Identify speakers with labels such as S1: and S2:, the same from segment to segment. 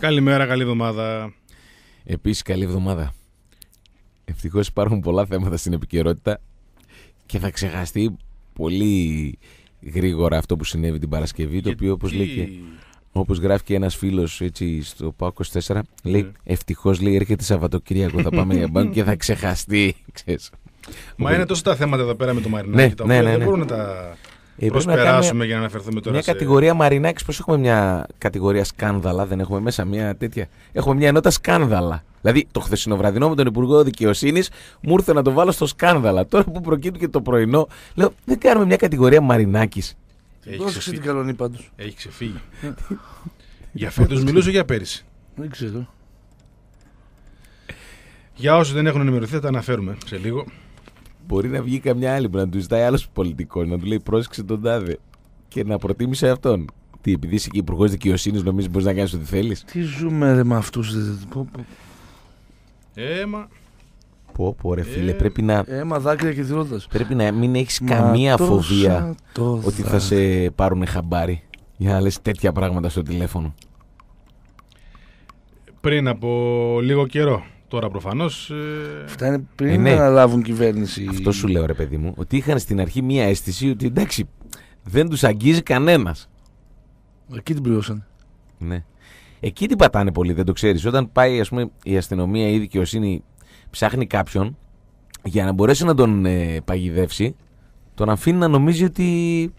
S1: Καλημέρα, καλή εβδομάδα.
S2: Επίσης, καλή εβδομάδα. Ευτυχώς υπάρχουν πολλά θέματα στην επικαιρότητα και θα ξεχαστεί πολύ γρήγορα αυτό που συνέβη την Παρασκευή. Το οποίο, όπως λέει και. Όπως γράφει και ένας φίλος στο ΠΑΟ 4 λέει: ναι. Ευτυχώς λέει, έρχεται Σαββατοκύριακο. Θα πάμε για μπάνκο και θα ξεχαστεί.
S1: Μα είναι τόσο τα θέματα εδώ πέρα με το Μαρινάκι. Ναι, ναι, δεν μπορούν να τα. Ε, πώ να περάσουμε για να αναφερθούμε τώρα. Μια σε... κατηγορία
S2: Μαρινάκη, πώς έχουμε μια κατηγορία σκάνδαλα, δεν έχουμε μέσα μια τέτοια. Έχουμε μια ενότητα σκάνδαλα. Δηλαδή το χθεσινό βραδινό με τον Υπουργό Δικαιοσύνης μου ήρθε να το βάλω στο σκάνδαλα. Τώρα που προκύπτει και το πρωινό, λέω δεν κάνουμε μια κατηγορία Μαρινάκης.
S1: την καλονή πάντως. Έχει ξεφύγει. για φέτος μιλούσε για πέρυσι. Δεν ξέρω. Για όσους δεν έχουν ενημερωθεί, θα τα αναφέρουμε σε λίγο. Μπορεί να βγει
S2: καμιά άλλη που να του ζητάει άλλος πολιτικός, να του λέει πρόσεξε τον τάδε και να προτίμησε αυτόν. Τι, επειδή είσαι και υπουργός δικαιοσύνης, νομίζεις μπορείς να κάνεις ό,τι θέλεις. Τι ζούμε ρε, με αυτούς. Έμα. Πω, πω, ρε φίλε, ε, πρέπει να. Έμα δάκρυα και θυρώντα. Πρέπει να μην έχεις καμία φοβία ότι θα σε πάρουν χαμπάρι για να λες τέτοια πράγματα στο τηλέφωνο.
S1: Πριν από λίγο καιρό, Τώρα προφανώς. είναι πριν ε, να
S2: λάβουν κυβέρνηση. Αυτό σου λέω, ρε παιδί μου. Ότι είχαν στην αρχή μία αίσθηση ότι εντάξει, δεν τους αγγίζει κανένας. Εκεί την πληρώσαν. Ναι. Εκεί την πατάνε πολύ, δεν το ξέρεις. Όταν πάει ας πούμε, η αστυνομία ή η δικαιοσύνη ψάχνει κάποιον για να μπορέσει να τον ε, παγιδεύσει, τον αφήνει να νομίζει ότι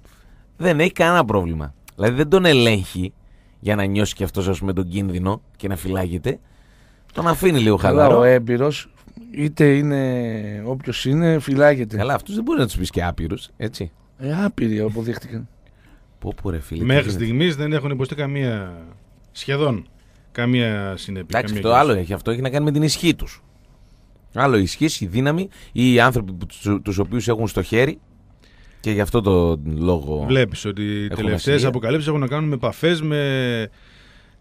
S2: δεν έχει κανένα πρόβλημα. Δηλαδή δεν τον ελέγχει για να νιώσει και αυτό τον κίνδυνο και να φυλάγεται τον αφήνει λίγο χαλαρό. Ο
S3: έμπειρος, είτε είναι όποιος είναι, φυλάγεται. Καλά, αυτούς
S2: δεν μπορεί να τους πεις και άπειρους, έτσι. Ε, άπειροι αποδείχτηκαν. Πού που ρε φίλε. Μέχρι
S1: στιγμής δεν έχουν υποστεί καμία. σχεδόν καμία συνέπεια. Εντάξει, το άλλο έχει.
S2: Αυτό έχει να κάνει με την ισχύ τους. Άλλο η ισχύ, η δύναμη ή οι άνθρωποι του οποίους έχουν στο χέρι. Και γι' αυτό το λόγο. Βλέπεις ότι οι τελευταίε
S1: αποκαλύψεις έχουν να κάνουν με επαφές με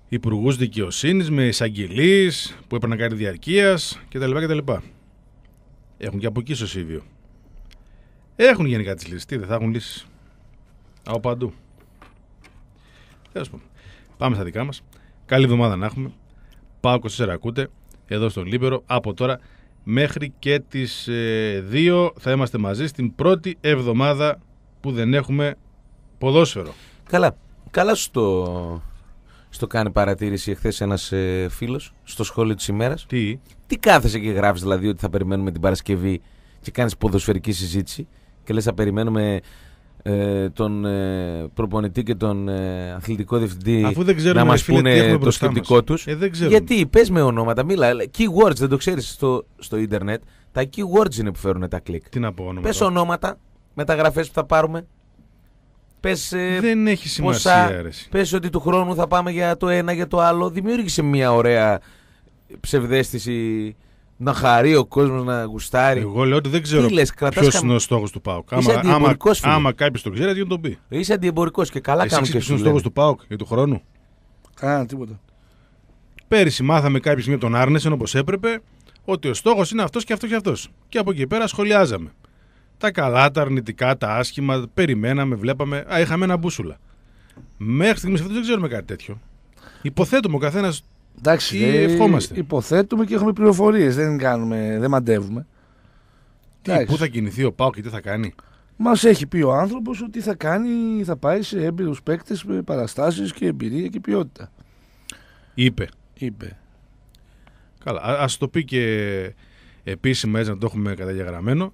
S1: υπουργούς δικαιοσύνης, με εισαγγελείς που να κάνει διαρκείας κτλ, κτλ. Έχουν και από εκεί σωσίβιο. Έχουν γενικά τις λύσεις. Τι δεν θα έχουν λύσεις. Από παντού. Τέλος πάντων. Πάμε στα δικά μας. Καλή εβδομάδα να έχουμε. Πάω 24 ακούτε εδώ στον Λίπερο. Από τώρα μέχρι και τις 2 ε, θα είμαστε μαζί στην πρώτη εβδομάδα που δεν έχουμε ποδόσφαιρο. Καλά.
S2: Καλά στο. Στο κάνει παρατήρηση εχθές ένας ε, φίλος στο σχόλιο της ημέρας. Τι? Τι κάθεσαι και γράφεις δηλαδή ότι θα περιμένουμε την Παρασκευή και κάνεις ποδοσφαιρική συζήτηση και λες θα περιμένουμε ε, τον ε, προπονητή και τον ε, αθλητικό διευθυντή να μας πούνε το σκεπτικό του. Γιατί πες με ονόματα, μίλα. Keywords δεν το ξέρεις στο, στο ίντερνετ. Τα keywords είναι που φέρουν τα κλικ. Τι να πω, ονόματα. Πες ονόματα, μεταγραφές που θα πάρουμε. Πες, ε, δεν έχει σημασία. Πες ότι του χρόνου θα πάμε για το ένα, για το άλλο. Δημιούργησε μια ωραία ψευδέστηση να χαρεί ο κόσμος να γουστάρει. Εγώ λέω ότι δεν ξέρω ποιο είναι ο στόχος του ΠΑΟΚ. Άμα, άμα, άμα
S1: κάποιος το ξέρει, δεν τον πει. Είσαι αντιεμπορικός και καλά κάνει. Ποιος είναι ο στόχο του ΠΑΟΚ για του χρόνου. Κανένα τίποτα. Πέρυσι μάθαμε κάποιο με τον Άρνεσεν όπως έπρεπε ότι ο στόχος είναι αυτός και αυτός και αυτός. Και από εκεί πέρα σχολιάζαμε. Τα καλά, τα αρνητικά, τα άσχημα, περιμέναμε, βλέπαμε. Α, είχαμε ένα μπούσουλα. Μέχρι στιγμής δεν ξέρουμε κάτι τέτοιο. Υποθέτουμε ο καθένας. Εντάξει, ευχόμαστε. Υποθέτουμε
S3: και έχουμε πληροφορίες. Δεν, κάνουμε, δεν μαντεύουμε.
S1: Τι, πού θα κινηθεί ο Πάο και τι θα κάνει.
S3: Μας έχει πει ο άνθρωπος ότι θα κάνει, θα πάει σε έμπειρους παίκτες με παραστάσεις και εμπειρία και ποιότητα.
S1: Είπε. Είπε. Καλά. Α το πει και επίσημα έτσι να το έχουμε καταγεγραμμένο.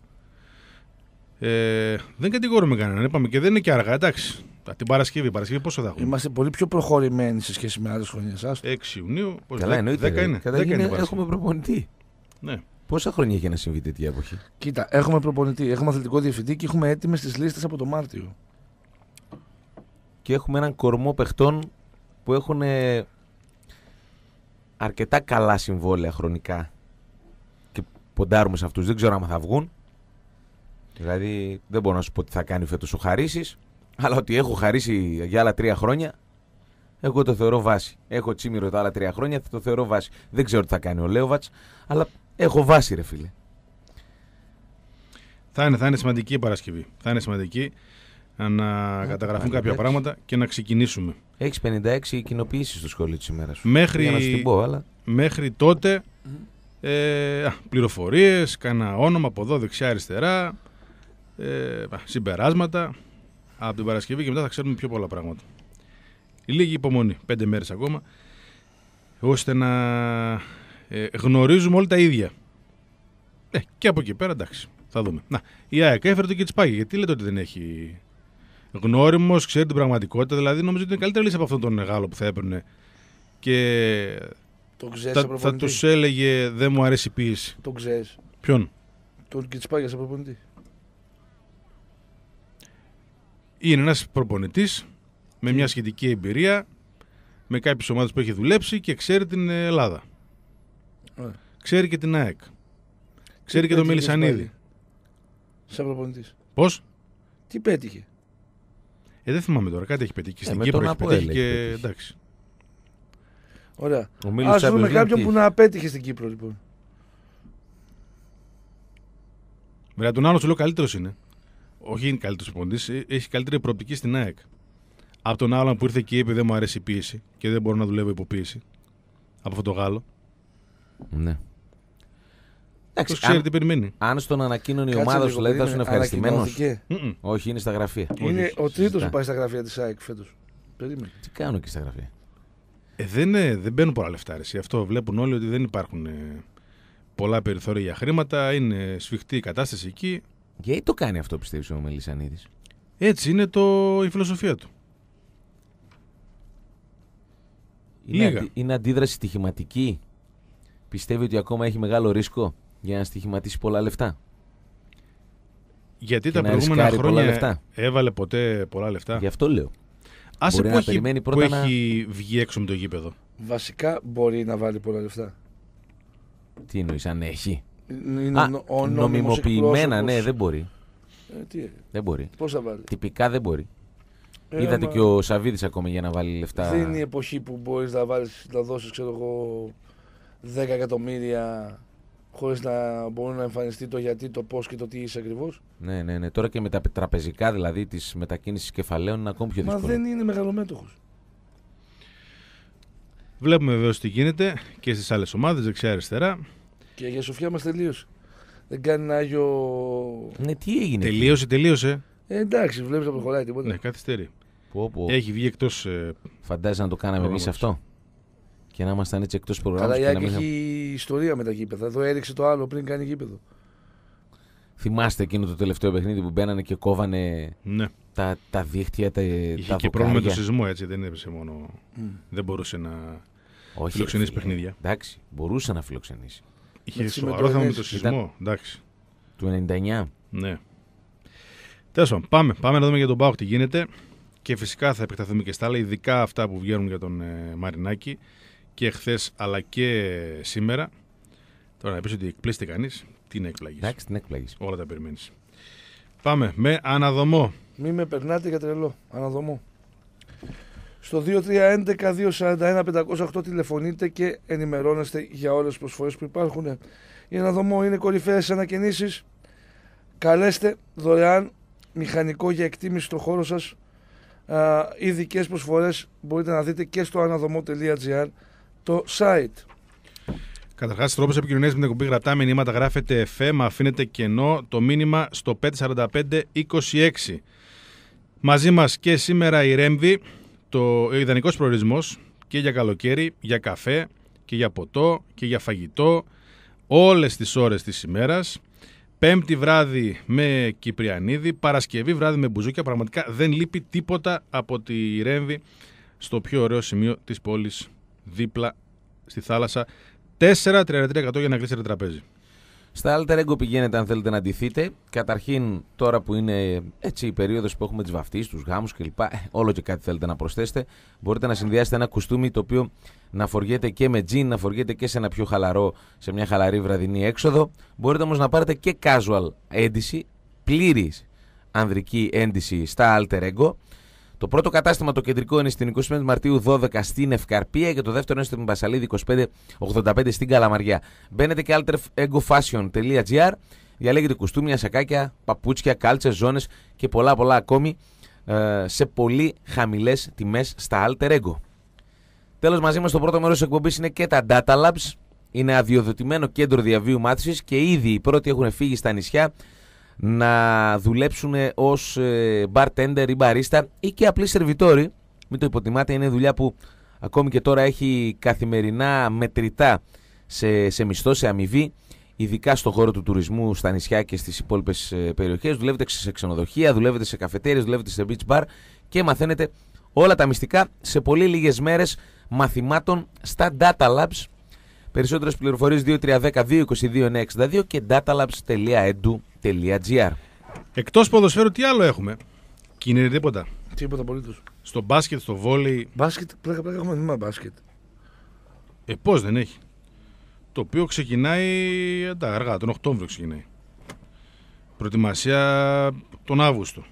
S1: Ε, δεν κατηγορούμε κανέναν. Είπαμε και δεν είναι και αργά, εντάξει. Την Παρασκευή, Παρασκευή πόσο θα έχουμε. Είμαστε πολύ πιο προχωρημένοι σε σχέση με άλλες χρονιές. 6 Ιουνίου, πώς Καλά, 10, εννοείται. είναι. Κατά 10 είναι,
S2: έχουμε προπονητή. Ναι. Πόσα χρόνια έχει να συμβεί τέτοια εποχή.
S3: Κοίτα, έχουμε προπονητή, έχουμε αθλητικό
S2: διευθυντή και έχουμε έτοιμες τις λίστες από το Μάρτιο. Και έχουμε έναν κορμό παιχτών που έχουν ε, αρκετά καλά συμβόλαια χρονικά. Και ποντάρουμε σε αυτούς. Δεν ξέρω αν θα βγουν. Δηλαδή δεν μπορώ να σου πω τι θα κάνει φέτος ο Χαρίσης, αλλά ότι έχω χαρίσει για άλλα τρία χρόνια, εγώ το θεωρώ βάση. Έχω τσίμηρο τα άλλα τρία χρόνια, θα το θεωρώ βάση. Δεν ξέρω τι θα κάνει ο
S1: Λέοβατς, αλλά έχω βάση ρε φίλε. Θα είναι, θα είναι σημαντική η Παρασκευή. Θα είναι σημαντική να ε, καταγραφούν κάποια πράγματα και να ξεκινήσουμε. Έχεις 56 κοινοποιήσει στο σχολείο της ημέρας σου. Μέχρι, αλλά... μέχρι τότε ε, πληροφορίες, κανένα όνομα από εδώ, δεξιά, αριστερά ε, συμπεράσματα από την Παρασκευή και μετά θα ξέρουμε πιο πολλά πράγματα. Λίγη υπομονή, πέντε μέρες ακόμα, ώστε να ε, γνωρίζουμε όλοι τα ίδια. Ε, και από εκεί πέρα εντάξει, θα δούμε. Να, η ΑΕΚ έφερε το και γιατί λέτε ότι δεν έχει γνώριμος, ξέρει την πραγματικότητα, δηλαδή νομίζω ότι είναι καλύτερη λύση από αυτόν τον μεγάλο που θα έπαιρνε και τον θα, θα τους έλεγε δεν μου αρέσει η πίεση Τον ξέρεις. Ποιον?
S3: Τον Κιτσπάγια σε προπονητή.
S1: είναι ένας προπονητής με μια σχετική εμπειρία, με κάποιες ομάδες που έχει δουλέψει και ξέρει την ε, Ελλάδα. Ξέρει και την ΑΕΚ. Ξέρει και τον Μελισανίδη. Σαν προπονητής Πώς? Τι πέτυχε. Ε, δεν θυμάμαι τώρα, κάτι έχει πετύχει. Ε, στην Κύπρο έχει πετύχει και. Πέτυχε. Εντάξει. Ωραία. Ας δούμε κάποιον που
S3: να πέτυχε στην Κύπρο, λοιπόν.
S1: Βέβαια, τον άλλο σου λέω καλύτερος είναι όχι είναι καλύτερος προπονητή, ε, έχει καλύτερη προοπτική στην ΑΕΚ. Από τον άλλον που ήρθε και είπε δεν μου αρέσει η πίεση και δεν μπορώ να δουλεύω υποπίεση. Από αυτό το Γάλλο.
S2: Ναι. Εντάξει, ξέρει αν, τι περιμένει. Αν στον ανακοίνωνε η ομάδα σου, δηλαδή θα σου είναι ευχαριστημένος.
S1: Όχι, είναι στα γραφεία. Είναι ο τρίτος που πάει
S3: στα γραφεία της ΑΕΚ φέτος.
S1: Τι κάνω εκεί στα γραφεία. Ε, δεν, ε, δεν μπαίνουν πολλά λεφτά. Ρε. Αυτό βλέπουν όλοι ότι δεν υπάρχουν ε, πολλά περιθώρια για χρήματα. Είναι σφιχτή η κατάσταση εκεί. Γιατί το κάνει αυτό, πιστεύεις ο Μελισανίδης. Έτσι είναι το, η φιλοσοφία του.
S2: Είναι, Λίγα. είναι αντίδραση στοιχηματική. Πιστεύει ότι ακόμα έχει μεγάλο ρίσκο για να στοιχηματίσει πολλά λεφτά. Γιατί τα προηγούμενα χρόνια λεφτά.
S1: έβαλε ποτέ πολλά λεφτά. Γι' αυτό λέω. Άσε που, έχει, που να... έχει βγει έξω με το γήπεδο.
S3: Βασικά μπορεί να βάλει πολλά λεφτά.
S2: Τι εννοείς, αν έχει.
S3: Είναι Α, νομιμοποιημένα, ναι, δεν μπορεί. Ε, τι
S2: δεν μπορεί. Πώς θα βάλει. Τυπικά δεν μπορεί. Ε, Είδατε μα... και ο Σαββίδης ακόμη για να βάλει λεφτά. Δεν είναι
S3: η εποχή που μπορείς να, βάλεις, να δώσεις, ξέρω εγώ, 10 εκατομμύρια χωρίς να μπορεί να εμφανιστεί το γιατί, το πώς και το τι είσαι ακριβώς.
S2: Ναι, ναι, ναι. Τώρα και με τα τραπεζικά δηλαδή της μετακίνησης κεφαλαίων είναι ακόμη πιο δύσκολο. Μα δεν
S3: είναι μεγαλομέτωχος.
S1: Βλέπουμε βεβαίως τι γίνεται και στις άλλες ομάδες, δεξιά-αριστερά.
S3: Και η Σοφιά μας τελείωσε. Δεν κάνει ένα Άγιο.
S1: Ναι, τι έγινε. Τελείωσε, τελείωσε.
S3: Ε, εντάξει, βλέπεις να προχωράει τίποτα. Ναι,
S1: καθυστερεί. Έχει βγει εκτός.
S2: Ε... να το κάναμε εμείς αυτό. Και να ήμασταν έτσι εκτός προγράμματο. Καλά, η μην... έχει
S3: ιστορία με τα γήπεδα. Εδώ έριξε το άλλο πριν κάνει γήπεδο.
S2: Θυμάστε εκείνο το τελευταίο παιχνίδι που μπαίνανε και κόβανε ναι. τα, τα δίχτυα, τα Είχε και πρόβλημα με το σεισμό, έτσι. Δεν
S1: έπεσε μόνο. Mm. Δεν μπορούσε να Όχι, φιλοξενήσει παιχνίδια. Εντάξει, μπορούσε να φιλοξενήσει. Είχε σοβαρό θέμα με το σεισμό. Εντάξει. Του 99. Ναι. Τέλος πάμε. πάμε να δούμε για τον Πάοκ τι γίνεται. Και φυσικά θα επεκταθούμε και στα άλλα, ειδικά αυτά που βγαίνουν για τον ε, Μαρινάκη και χθες αλλά και σήμερα. Τώρα να πεις ότι εκπλήσεται κανείς, τι να Εντάξει, την εκπλαγείς. Όλα τα περιμένεις. Πάμε με αναδομό. Μην με περνάτε για τρελό. Αναδομό.
S3: Στο 2311-241-508 τηλεφωνείτε και ενημερώνεστε για όλες τις προσφορές που υπάρχουν. Η να δούμε, είναι κορυφαίες ανακαινήσεις. Καλέστε δωρεάν μηχανικό για εκτίμηση στο χώρο σας Ειδικές προσφορές μπορείτε να δείτε και στο αναδομό.gr το site.
S1: Καταρχάς, τρόπο επικοινωνίας με την εκπομπή γραπτά μηνύματα γράφετε μα αφήνετε κενό το μήνυμα στο 54526. Μαζί μας και σήμερα η Ρέμβη, το ιδανικός προορισμός και για καλοκαίρι, για καφέ και για ποτό και για φαγητό όλες τις ώρες της ημέρας. Πέμπτη βράδυ με Κυπριανίδη, Παρασκευή βράδυ με Μπουζούκια. Πραγματικά δεν λείπει τίποτα από τη Ρέμβη στο πιο ωραίο σημείο της πόλης δίπλα στη θάλασσα. 4,33% για να κλείσετε τραπέζι. Στα alter ego πηγαίνετε αν θέλετε να ντυθείτε. Καταρχήν,
S2: τώρα που είναι έτσι η περίοδος που έχουμε τις βαφτίσεις, τους γάμους κλπ. Ε, όλο και κάτι θέλετε να προσθέσετε. Μπορείτε να συνδυάσετε ένα κουστούμι το οποίο να φοριέται και με τζιν, να φοριέται και σε ένα πιο χαλαρό, σε μια χαλαρή βραδινή έξοδο. Μπορείτε όμως να πάρετε και casual έντυση, πλήρης ανδρική έντυση στα alter ego. Το πρώτο κατάστημα το κεντρικό είναι στην 25 Μαρτίου 12 στην Ευκαρπία και το δεύτερο είναι στην Πασαλίδη 2585 στην Καλαμαριά. Μπαίνετε και διαλέγετε Διαλέγετε κουστούμια, σακάκια, παπούτσια, κάλτσες, ζώνες και πολλά πολλά ακόμη ε, σε πολύ χαμηλές τιμές στα Alter Ego. Τέλος, μαζί μας στο πρώτο μέρος της εκπομπής είναι και τα Data Labs. Είναι αδειοδοτημένο κέντρο διαβίου μάθησης και ήδη οι πρώτοι έχουν φύγει στα νησιά να δουλέψουν ως ε, bartender ή barista ή και απλοί σερβιτόροι. Μην το υποτιμάτε, είναι δουλειά που ακόμη και τώρα έχει καθημερινά μετρητά σε, σε μισθό, σε αμοιβή, ειδικά στον χώρο του τουρισμού, στα νησιά και στις υπόλοιπες ε, περιοχές. Δουλεύετε σε ξενοδοχεία, δουλεύετε σε καφετέρειες, δουλεύετε σε beach bar και μαθαίνετε όλα τα μυστικά σε πολύ λίγες μέρες μαθημάτων στα Data Labs Περισσότερες πληροφορίες 2310-222-962 και datalabs.edu.gr.
S1: Εκτός ποδοσφαίρου, τι άλλο έχουμε. Κινείται τίποτα.
S3: Τίποτα απολύτως.
S1: Στο μπάσκετ, στο βόλει. Μπάσκετ, πλάκα πλάκα έχουμε δει μπάσκετ. Ε, πώς δεν έχει. Το οποίο ξεκινάει ε, τα αργά, τον Οκτώβριο ξεκινάει. Προετοιμασία τον Αύγουστο.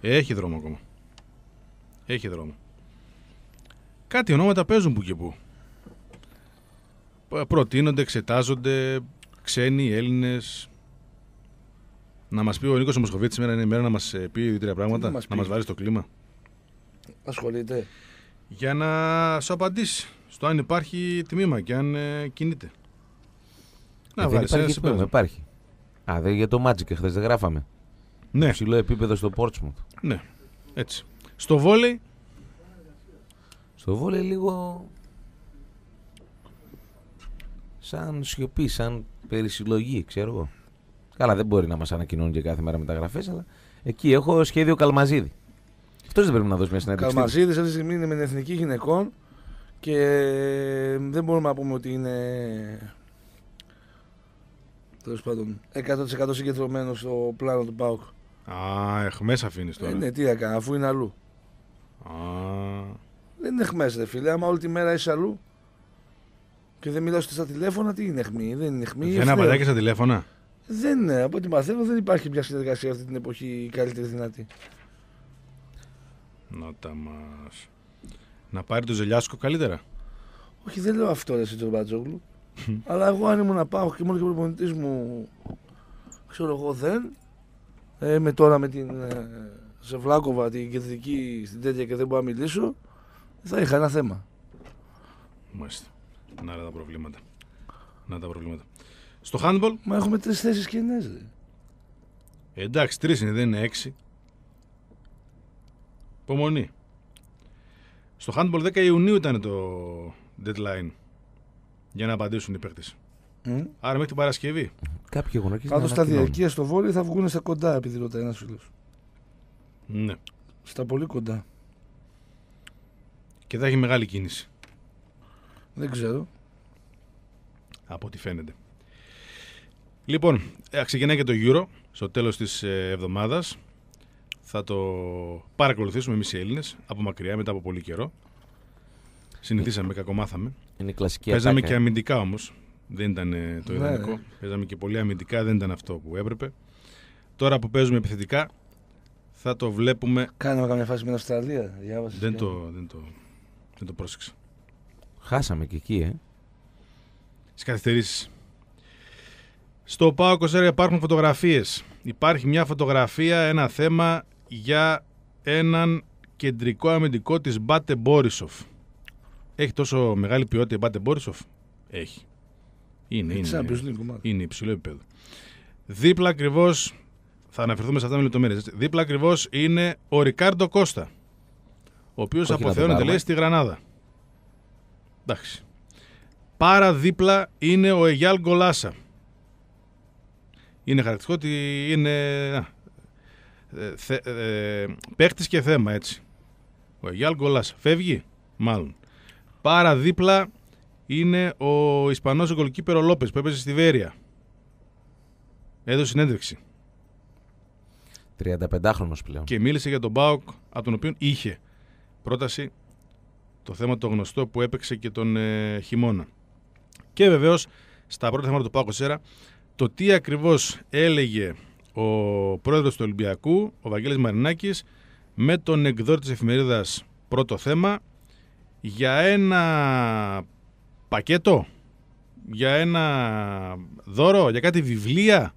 S1: Ε, έχει δρόμο ακόμα. Έχει δρόμο. Κάτι ονόματα παίζουν που και που προτείνονται, εξετάζονται ξένοι, Έλληνες. Να μας πει ο Νίκος Μοσχοβίτης σήμερα είναι η μέρα να μας ε, πει δύο-τρία πράγματα, μας να μα βάλει στο κλίμα. Ασχολείται. Για να σου απαντήσει στο αν υπάρχει τμήμα και αν ε, κινείται. Να βάλει ε, ένα
S2: υπάρχει. Α, δε, για το Magic χθε δεν γράφαμε. Ναι. Υψηλό επίπεδο στο Portsmouth.
S1: Ναι, έτσι. Στο βόλεϊ. Στο βόλεϊ λίγο
S2: σαν σιωπή, σαν περισυλλογή, ξέρω εγώ. Καλά, δεν μπορεί να μας ανακοινώνουν και κάθε μέρα μεταγραφές, αλλά εκεί έχω σχέδιο Καλμαζίδη. Αυτός δεν πρέπει να δώσει μια συνέντευξη. Καλμαζίδη
S3: αυτή τη στιγμή είναι με εθνική γυναικών και δεν μπορούμε να πούμε ότι είναι. Τέλος πάντων, 100% συγκεντρωμένος στο πλάνο του ΠΑΟΚ. Α, εχμέ αφήνεις τώρα. Είναι ναι, τι έκανα, αφού είναι αλλού. Α. Δεν είναι εχμέ, δε φίλε. Άμα όλη τη μέρα είσαι αλλού, και δεν μιλάω στα τηλέφωνα, τι είναι αιχμή. Δεν είναι αιχμή. Δεν απαντάει και στα τηλέφωνα. Δεν, ε, από ό,τι μαθαίνω δεν υπάρχει μια συνεργασία αυτή την εποχή καλύτερη δυνατή.
S1: Να τα Να πάρει το Ζελιάσκο καλύτερα. Όχι, δεν λέω αυτό τον Τζορμπατζόγλου.
S3: Αλλά εγώ αν ήμουν να πάω και μόνο και ο προπονητής μου ξέρω εγώ δεν ε, με τώρα με την ε, Σεβλάκοβα την κεντρική στην τέτοια και δεν μπορώ να μιλήσω θα είχα ένα
S1: θέμα. Μάλιστα. Να ρε τα προβλήματα. Να τα προβλήματα. Στο handball. Μα έχουμε τρεις θέσεις κοινέ. Ε, εντάξει, τρεις είναι, δεν είναι έξι. Υπομονή. Στο handball 10 Ιουνίου ήταν το deadline για να απαντήσουν οι παίκτες. Mm. Άρα μέχρι την Παρασκευή. Κάποιοι γονεί. Πάντω στα διαρκεία στο βόλιο
S3: θα βγουν στα κοντά, επειδή ρωτάει ένας φίλος. Ναι. Στα πολύ κοντά.
S1: Και θα έχει μεγάλη κίνηση. Δεν ξέρω. Από ό,τι φαίνεται. Λοιπόν, ε, ξεκινάει και το Euro στο τέλος της ε, εβδομάδας. Θα το παρακολουθήσουμε εμείς οι Έλληνες από μακριά μετά από πολύ καιρό. Συνηθίσαμε, κακομάθαμε. Είναι κλασική Παίζαμε και αμυντικά όμως. Δεν ήταν ε, το ναι. ιδανικό. Παίζαμε και πολύ αμυντικά, δεν ήταν αυτό που έπρεπε. Τώρα που παίζουμε επιθετικά, θα το βλέπουμε. Κάναμε καμιά φάση με την Αυστραλία. Διάβασες δεν, το, δεν, το, δεν το πρόσεξα. Χάσαμε και εκεί, ε. Τις καθυστερήσεις. Στο ΠΑΟ υπάρχουν φωτογραφίες. Υπάρχει μια φωτογραφία, ένα θέμα για έναν κεντρικό αμυντικό της Μπάτε Μπόρισοφ. Έχει τόσο μεγάλη ποιότητα η Μπάτε Μπόρισοφ. Έχει. Είναι, είναι, είναι, είναι υψηλό επίπεδο. Δίπλα ακριβώς, θα αναφερθούμε σε αυτά με λεπτομέρειες. Δίπλα ακριβώς είναι ο Ρικάρντο Κώστα, ο οποίος αποθεώνεται λέει στη Γρανάδα. Εντάξει. Πάρα δίπλα είναι ο Εγιάλ Γκολάσα. Είναι χαρακτηριστικό ότι είναι ε, θε, ε, και θέμα έτσι. Ο Εγιάλ Γκολάσα. Φεύγει, μάλλον. Πάρα δίπλα είναι ο Ισπανός γκολκίπερο Λόπες που έπαιζε στη Βέρεια. Έδωσε συνέντευξη. 35χρονος πλέον. Και μίλησε για τον Μπάουκ από τον οποίο είχε πρόταση το θέμα το γνωστό που έπαιξε και τον ε, χειμώνα. Και βεβαίως στα πρώτα θέματα του Πάκο Σέρα το τι ακριβώς έλεγε ο πρόεδρος του Ολυμπιακού, ο Βαγγέλης Μαρινάκης, με τον εκδότη της εφημερίδας πρώτο θέμα για ένα πακέτο, για ένα δώρο, για κάτι βιβλία,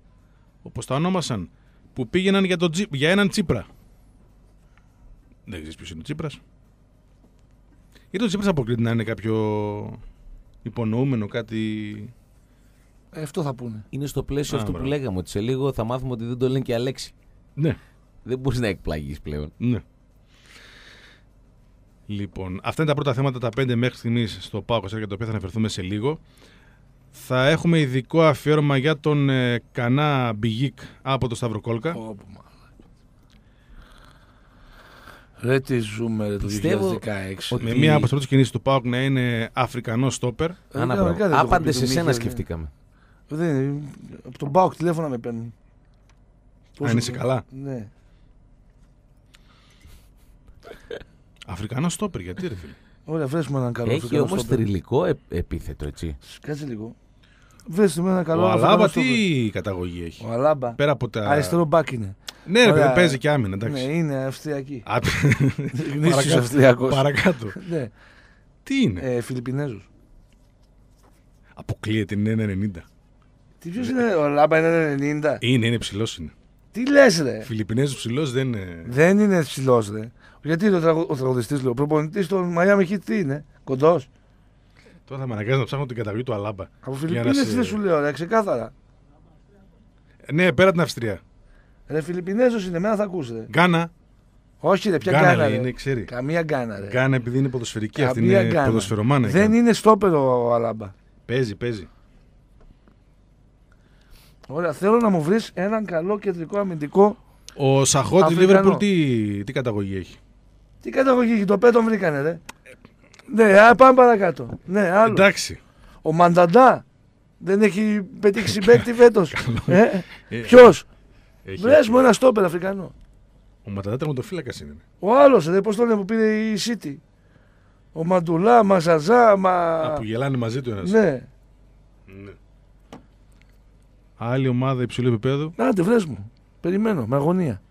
S1: όπως τα ονόμασαν, που πήγαιναν για, τον, για έναν Τσίπρα. Δεν ξέρεις ποιος είναι ο Τσίπρας. Γιατί ο Τσίπρας αποκλείται να είναι κάποιο υπονοούμενο, κάτι.
S2: Ε, αυτό θα πούνε. Είναι στο πλαίσιο αυτού που λέγαμε, ότι σε λίγο θα μάθουμε ότι δεν το λένε και Αλέξη.
S3: Ναι.
S1: Δεν μπορείς να εκπλαγείς πλέον. Ναι. Λοιπόν, αυτά είναι τα πρώτα θέματα, τα πέντε μέχρι στιγμής στο ΠΑΟΚ, για τα οποία θα αναφερθούμε σε λίγο. Θα έχουμε ειδικό αφιέρωμα για τον ε, Κανά Μπιγίκ από το Σταυροκόλκα. Oh, Ρε τι ζούμε ρε, το 2016. Ότι... Με μία από τι πρώτε κινήσει του Πάουκ να είναι Αφρικανός στόπερ. Ε, Άπαντε σε σένα σκεφτήκαμε.
S3: Δεν, από τον Πάουκ τηλέφωνα με παίρνει. Αν είσαι καλά. Ναι.
S1: Αφρικανός
S2: στόπερ, γιατί ρε φίλε.
S3: Ωραία, βρέσουμε έναν καλό. Έχει όμω
S2: θρηλυκό επίθετο, έτσι.
S3: Κάτσε λίγο. Βρέσουμε έναν καλό. Ο Αλάμπα
S2: τι καταγωγή έχει. Ο Αλάμπα. Πέρα από τα... Αριστερό
S3: μπακ είναι. Ναι, ρε, Ωραία. παίζει και άμυνα. Εντάξει. Ναι, είναι Αυστριακή. Γνήσιο Αυστριακός. Παρακάτω. ναι. Τι είναι. Ε, Φιλιππινέζος.
S1: Αποκλείεται, είναι 1,90.
S3: Τι ποιος είναι, ο Λάμπα είναι 1,90.
S1: Είναι, είναι ψηλός είναι.
S3: Τι λες, ρε. Φιλιππινέζος ψηλός δεν είναι. Δεν είναι ψηλός, ρε. Γιατί ο ο τραγουδιστής, ο προπονητής των Μαϊάμι Χιτ τι είναι, κοντός. Τώρα θα με αναγκάζεις να ψάχνω την
S1: καταγωγή του Αλάμπα. Από
S3: Φιλιππίνε δεν σου λέω, ρε, ξεκάθαρα.
S1: Ναι, πέρα την Αυστρία.
S3: Ρε Φιλιππινέζος είναι, εμένα θα ακούσετε. Γκάνα. Όχι, ρε, ποια γκάνα. γκάνα ρε. Είναι, ξέρει. Καμία γκάνα. Ρε.
S1: Γκάνα επειδή είναι ποδοσφαιρική αυτή είναι γκάνα. ποδοσφαιρομάνα. Δεν είναι στόπεδο ο Αλάμπα. Παίζει, παίζει.
S3: Ωραία, θέλω να μου βρεις έναν καλό κεντρικό αμυντικό.
S1: Ο Σαχώ τη Λίβερπουλ τι, τι καταγωγή έχει.
S3: Τι καταγωγή έχει, το πέτον βρήκανε, ρε. Ναι, πάμε παρακάτω. Ναι, άλλο. Εντάξει. Ο Μανταντά δεν έχει πετύχει συμπέκτη φέτος. ε? ε Ποιος. Ε, Βρες μου ένα στόπερ Αφρικανό.
S1: Ο το φύλακα είναι.
S3: Ο άλλος, Δεν πώ το λένε που πήρε η City. Ο Μαντουλά, Μαζαζά, μα. Α, που γελάνε
S1: μαζί του ένας. Ναι. ναι. Άλλη ομάδα υψηλού επίπεδου. τη βρες μου. Περιμένω, με αγωνία.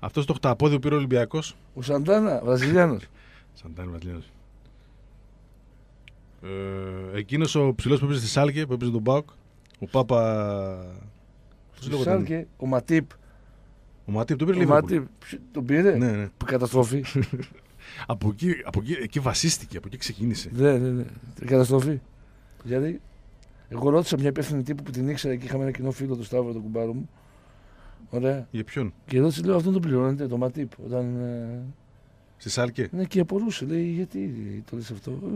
S1: Αυτός το χταπόδι που πήρε ο Ολυμπιακός. Ο Σαντάνα, Βραζιλιάνος. Σαντάνα, Βραζιλιάνος. Ε, Εκείνος ο ψηλός που έπαιζε στη Σάλκε, που έπαιζε τον Μπάουκ. Ο Πάπα Στη Σάλκε, ο Ματίπ.
S3: Ο Ματίπ τον πήρε λίγο. Τον πήρε. Ναι, ναι. Καταστροφή. από, εκεί,
S1: από εκεί, εκεί, βασίστηκε, από εκεί ξεκίνησε.
S3: Ναι, ναι, ναι. Καταστροφή. Γιατί εγώ ρώτησα μια υπεύθυνη τύπου που την ήξερα και είχαμε ένα κοινό φίλο του Σταύρο, τον κουμπάρο μου. Ωραία. Για ποιον. Και ρώτησα, λέω, αυτόν τον πληρώνετε, το Ματίπ. Όταν, ε... Στη Σάλκε. Ναι, και απορούσε, λέει, γιατί το λες αυτό. Ε,